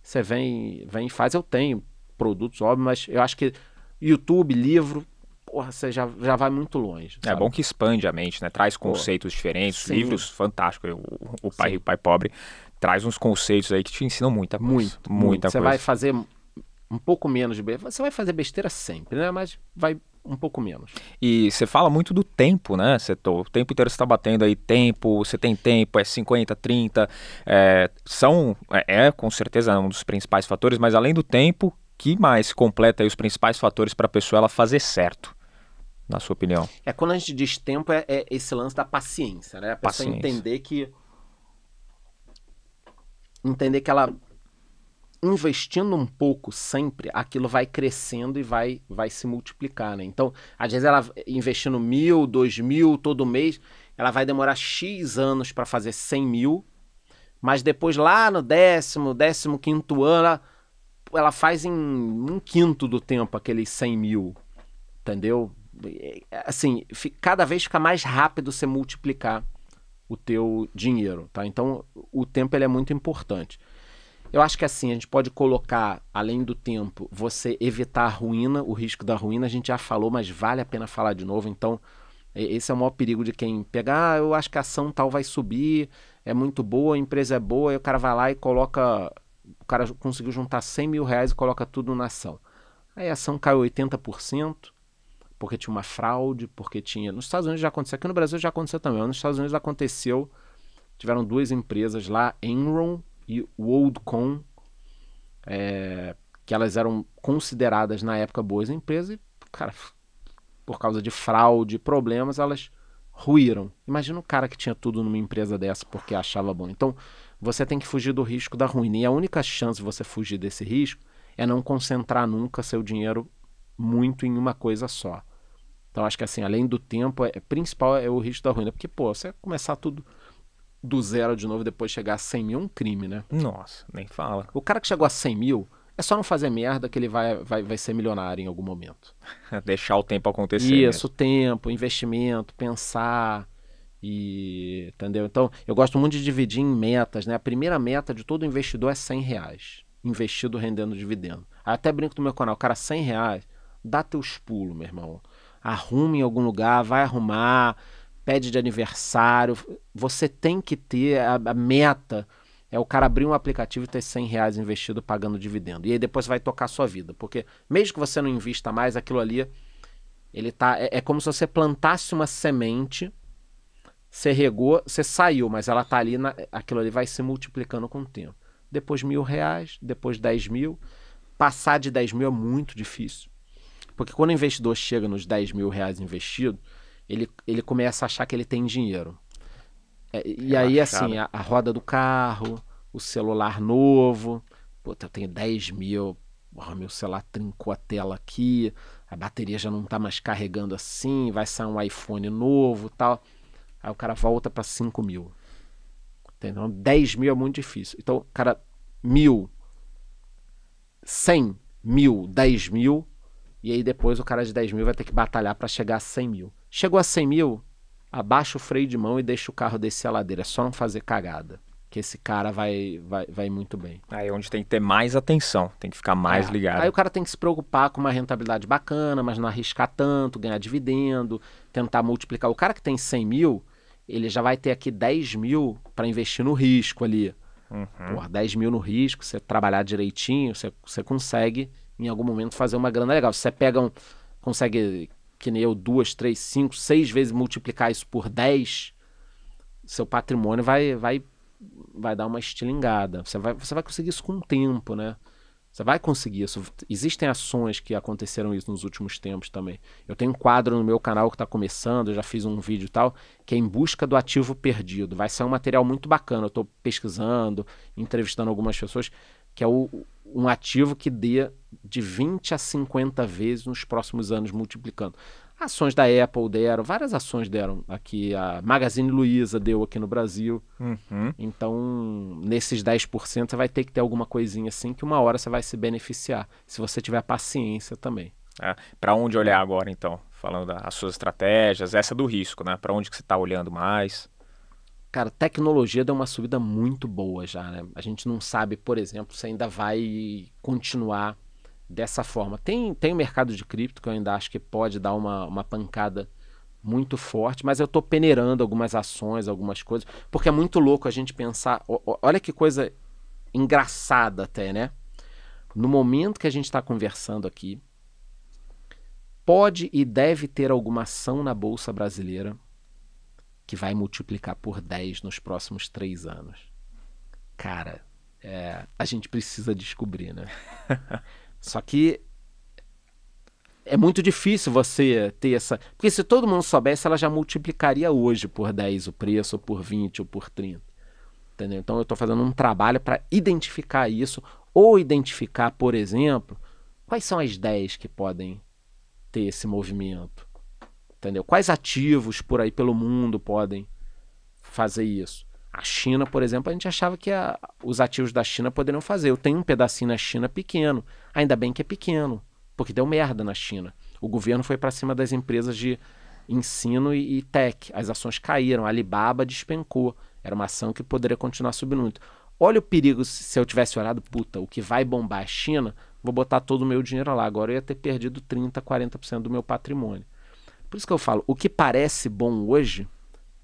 Speaker 2: você vem, vem e faz. Eu tenho produtos, óbvio, mas eu acho que YouTube, livro, porra, você já, já vai muito longe. É
Speaker 1: sabe? É bom que expande a mente, né? Traz conceitos Pô, diferentes, sim. livros fantásticos. O, o Pai o Pai Pobre traz uns conceitos aí que te ensinam muita coisa. Muito, muita, muita coisa. Você vai
Speaker 2: fazer um pouco menos de Você vai fazer besteira sempre, né? Mas vai um pouco menos.
Speaker 1: E você fala muito do tempo, né, Setor? O tempo inteiro você está batendo aí tempo, você tem tempo, é 50, 30. É, são, é, é com certeza um dos principais fatores, mas além do tempo, que mais completa os principais fatores para a pessoa ela fazer certo? Na sua opinião?
Speaker 2: É quando a gente diz tempo, é, é esse lance da paciência, né? A pessoa entender que. Entender que ela investindo um pouco sempre, aquilo vai crescendo e vai, vai se multiplicar, né? Então, às vezes ela investindo mil, dois mil todo mês, ela vai demorar X anos para fazer 100 mil, mas depois lá no décimo, décimo quinto ano, ela, ela faz em um quinto do tempo aqueles 100 mil, entendeu? É, assim, cada vez fica mais rápido você multiplicar o teu dinheiro, tá? Então, o tempo ele é muito importante. Eu acho que assim, a gente pode colocar, além do tempo, você evitar a ruína, o risco da ruína, a gente já falou, mas vale a pena falar de novo. Então, esse é o maior perigo de quem pegar, ah, eu acho que a ação tal vai subir, é muito boa, a empresa é boa, e o cara vai lá e coloca. O cara conseguiu juntar 100 mil reais e coloca tudo na ação. Aí a ação caiu 80%, porque tinha uma fraude, porque tinha. Nos Estados Unidos já aconteceu, aqui no Brasil já aconteceu também, mas nos Estados Unidos aconteceu. Tiveram duas empresas lá, Enron e o Old é, que elas eram consideradas na época boas empresas e, cara, por causa de fraude, problemas, elas ruíram. Imagina o cara que tinha tudo numa empresa dessa porque achava bom. Então, você tem que fugir do risco da ruína. E a única chance de você fugir desse risco é não concentrar nunca seu dinheiro muito em uma coisa só. Então, acho que assim, além do tempo, é, principal é o risco da ruína. Porque, pô, você começar tudo do zero de novo depois chegar a 100 mil é um crime, né? Nossa, nem fala. O cara que chegou a 100 mil, é só não fazer merda que ele vai, vai, vai ser milionário em algum momento. Deixar o
Speaker 1: tempo acontecer. Né? Isso,
Speaker 2: né? tempo, investimento, pensar. E, entendeu? Então, eu gosto muito de dividir em metas, né? A primeira meta de todo investidor é 100 reais, investido rendendo dividendo. até brinco no meu canal, cara, 100 reais, dá teus pulos, meu irmão. Arruma em algum lugar, vai arrumar, pede de aniversário. Você tem que ter a, a, meta. É o cara abrir um aplicativo e ter 100 reais investido pagando dividendo. E aí depois vai tocar a sua vida. Porque mesmo que você não invista mais, aquilo ali ele tá, é, é como se você plantasse uma semente, você regou, você saiu, mas ela tá ali, na, aquilo ali vai se multiplicando com o tempo. Depois mil reais, depois 10 mil. Passar de 10 mil é muito difícil. Porque quando o investidor chega nos 10 mil reais investido, ele, ele começa a achar que ele tem dinheiro. É, e é aí, assim, a, a, roda do carro, o celular novo. Puta, eu tenho 10 mil. Oh, meu celular trincou a tela aqui. A bateria já não tá mais carregando assim. Vai sair um iPhone novo tal. Aí o cara volta para 5 mil. Entendeu? 10 mil é muito difícil. Então, cara, mil, 100 mil, 10 mil, e aí depois o cara de 10 mil vai ter que batalhar para chegar a 100 mil. Chegou a 100 mil, abaixa o freio de mão e deixa o carro descer a ladeira. É só não fazer cagada. Que esse cara vai, vai, vai muito bem.
Speaker 1: Aí é onde tem que ter mais atenção, tem que ficar mais é. ligado. Aí o
Speaker 2: cara tem que se preocupar com uma rentabilidade bacana, mas não arriscar tanto, ganhar dividendo, tentar multiplicar. O cara que tem 100 mil, ele já vai ter aqui 10 mil para investir no risco ali. Uhum. Porra, 10 mil no risco, você trabalhar direitinho, você, você consegue em algum momento fazer uma grana legal. Se você pega um, consegue, que nem eu, duas, três, cinco, seis vezes multiplicar isso por dez, seu patrimônio vai, vai, vai dar uma estilingada. Você vai, você vai conseguir isso com o tempo, né? Você vai conseguir isso. Existem ações que aconteceram isso nos últimos tempos também. Eu tenho um quadro no meu canal que está começando, eu já fiz um vídeo e tal, que é em busca do ativo perdido. Vai ser um material muito bacana. Eu estou pesquisando, entrevistando algumas pessoas, que é o, um ativo que dê de 20 a 50 vezes nos próximos anos, multiplicando. Ações da Apple deram, várias ações deram aqui. A Magazine Luiza deu aqui no Brasil. Uhum. Então, nesses 10%, você vai ter que ter alguma coisinha assim que uma hora você vai se beneficiar, se você tiver paciência também. É, Para onde olhar agora,
Speaker 1: então? Falando das suas estratégias, essa é do risco, né? Para onde que você está olhando mais?
Speaker 2: Cara, tecnologia deu uma subida muito boa já, né? A gente não sabe, por exemplo, se ainda vai continuar dessa forma. Tem, tem o mercado de cripto que eu ainda acho que pode dar uma, uma pancada muito forte, mas eu estou peneirando algumas ações, algumas coisas, porque é muito louco a gente pensar. olha que coisa engraçada, até, né? No momento que a gente está conversando aqui, pode e deve ter alguma ação na Bolsa Brasileira que vai multiplicar por 10 nos próximos três anos. Cara, é, a gente precisa descobrir, né? Só que é muito difícil você ter essa. Porque se todo mundo soubesse, ela já multiplicaria hoje por 10 o preço, ou por 20, ou por 30. Entendeu? Então eu estou fazendo um trabalho para identificar isso, ou identificar, por exemplo, quais são as 10 que podem ter esse movimento Entendeu? Quais ativos por aí pelo mundo podem fazer isso? A China, por exemplo, a gente achava que a, os ativos da China poderiam fazer. Eu tenho um pedacinho na China pequeno. Ainda bem que é pequeno, porque deu merda na China. O governo foi para cima das empresas de ensino e, e, tech. As ações caíram. A Alibaba despencou. Era uma ação que poderia continuar subindo muito. Olha o perigo se eu tivesse olhado, puta, o que vai bombar a China, vou botar todo o meu dinheiro lá. Agora eu ia ter perdido 30%, 40% do meu patrimônio. Por isso que eu falo, o que parece bom hoje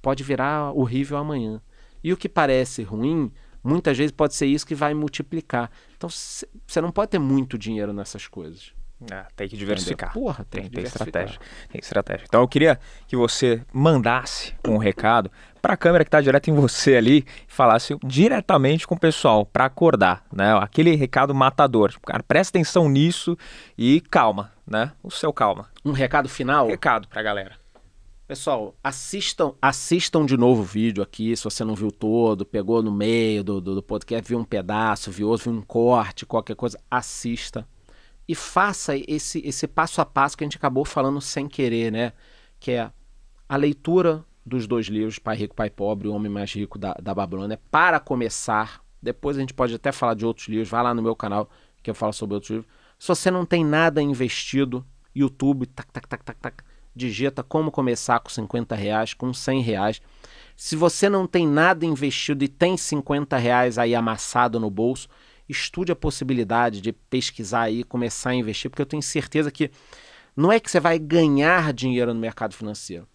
Speaker 2: pode virar horrível amanhã. E o que parece ruim, muitas vezes pode ser isso que vai multiplicar. Então você não pode ter muito dinheiro nessas coisas. Ah,
Speaker 1: tem que diversificar. Entendeu? Porra, tem, tem, tem estratégia. Tem estratégia. Então eu queria que você mandasse um recado para a câmera que está direto em você ali e falasse diretamente com o pessoal para acordar, né? Aquele recado matador. Tipo, cara, presta atenção nisso e calma, né? O seu calma. Um recado final? Um recado para a galera.
Speaker 2: Pessoal, assistam, assistam de novo o vídeo aqui, se você não viu todo, pegou no meio do, do, do podcast, viu um pedaço, viu outro, viu um corte, qualquer coisa, assista e faça esse, esse passo a passo que a gente acabou falando sem querer, né? Que é a leitura dos dois livros, Pai Rico, Pai Pobre, O Homem Mais Rico da, da Babilônia, para começar. Depois a gente pode até falar de outros livros, vai lá no meu canal que eu falo sobre outros livros. Se você não tem nada investido, YouTube, tac, tac, tac, tac, tac, digita como começar com 50 reais, com 100 reais. Se você não tem nada investido e tem 50 reais aí amassado no bolso, estude a possibilidade de pesquisar e começar a investir, porque eu tenho certeza que não é que você vai ganhar dinheiro no mercado financeiro.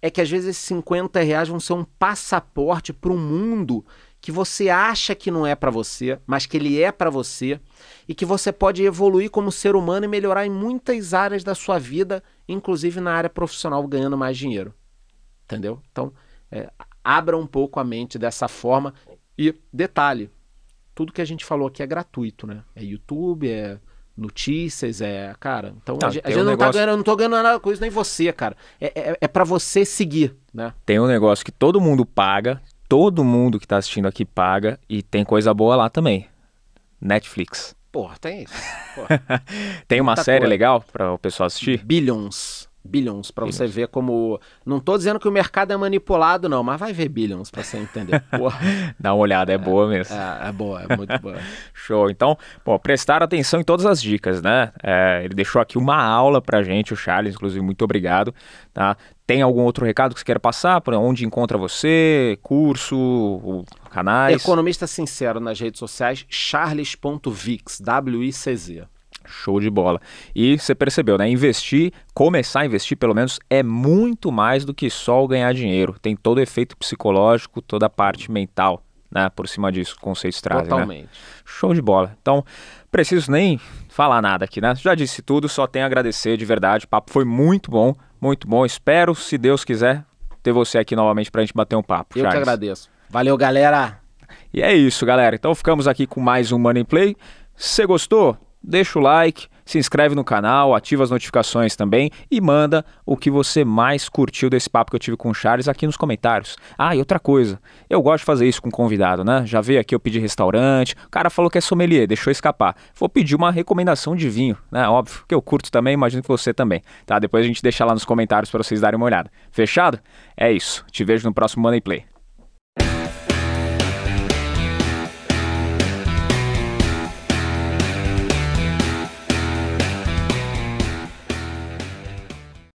Speaker 2: É que às vezes esses 50 reais vão ser um passaporte para um mundo que você acha que não é para você, mas que ele é para você e que você pode evoluir como ser humano e melhorar em muitas áreas da sua vida, inclusive na área profissional, ganhando mais dinheiro. Entendeu? Então, é, abra um pouco a mente dessa forma e detalhe, tudo que a gente falou aqui é gratuito, né? É YouTube, é notícias, é. Cara, então não, a, gente, a gente um não, tá negócio... tá ganhando, não tô ganhando nada com isso, nem você, cara. É, é, é para você seguir, né?
Speaker 1: Tem um negócio que todo mundo paga, todo mundo que tá assistindo aqui paga, e tem coisa boa lá também. Netflix.
Speaker 2: Porra, tem isso. Porra. tem uma Muita série coisa. legal para o pessoal assistir? Billions. Billions, para você ver como. Não tô dizendo que o mercado é manipulado, não, mas vai ver Billions para você entender. Porra.
Speaker 1: Dá uma olhada, é, é boa
Speaker 2: mesmo. É, é, boa, é
Speaker 1: muito boa. Show. Então, bom prestar atenção em todas as dicas, né? É, ele deixou aqui uma aula para gente, o Charles, inclusive, muito obrigado. Tá? Tem algum outro recado que você quer passar? Por onde encontra você? Curso, canais? Economista
Speaker 2: sincero nas redes sociais, charles.vix, W-I-C-Z.
Speaker 1: Show de bola. E você percebeu, né? Investir, começar a investir pelo menos, é muito mais do que só ganhar dinheiro. Tem todo o efeito psicológico, toda a parte mental, né? Por cima disso, conceitos trazem. Né? Totalmente. Né? Show de bola. Então, preciso nem falar nada aqui, né? Já disse tudo, só tenho a agradecer de verdade. O papo foi muito bom, muito bom. Espero, se Deus quiser, ter você aqui novamente para a gente bater um papo. Eu Charles. que agradeço. Valeu, galera! E é isso, galera. Então ficamos aqui com mais um Money Play. Você gostou? deixa o like, se inscreve no canal, ativa as notificações também e manda o que você mais curtiu desse papo que eu tive com o Charles aqui nos comentários. Ah, e outra coisa, eu gosto de fazer isso com um convidado, né? Já veio aqui eu pedi restaurante, o cara falou que é sommelier, deixou escapar. Vou pedir uma recomendação de vinho, né? Óbvio que eu curto também, imagino que você também, tá? Depois a gente deixa lá nos comentários para vocês darem uma olhada. Fechado? É isso. Te vejo no próximo Money Play.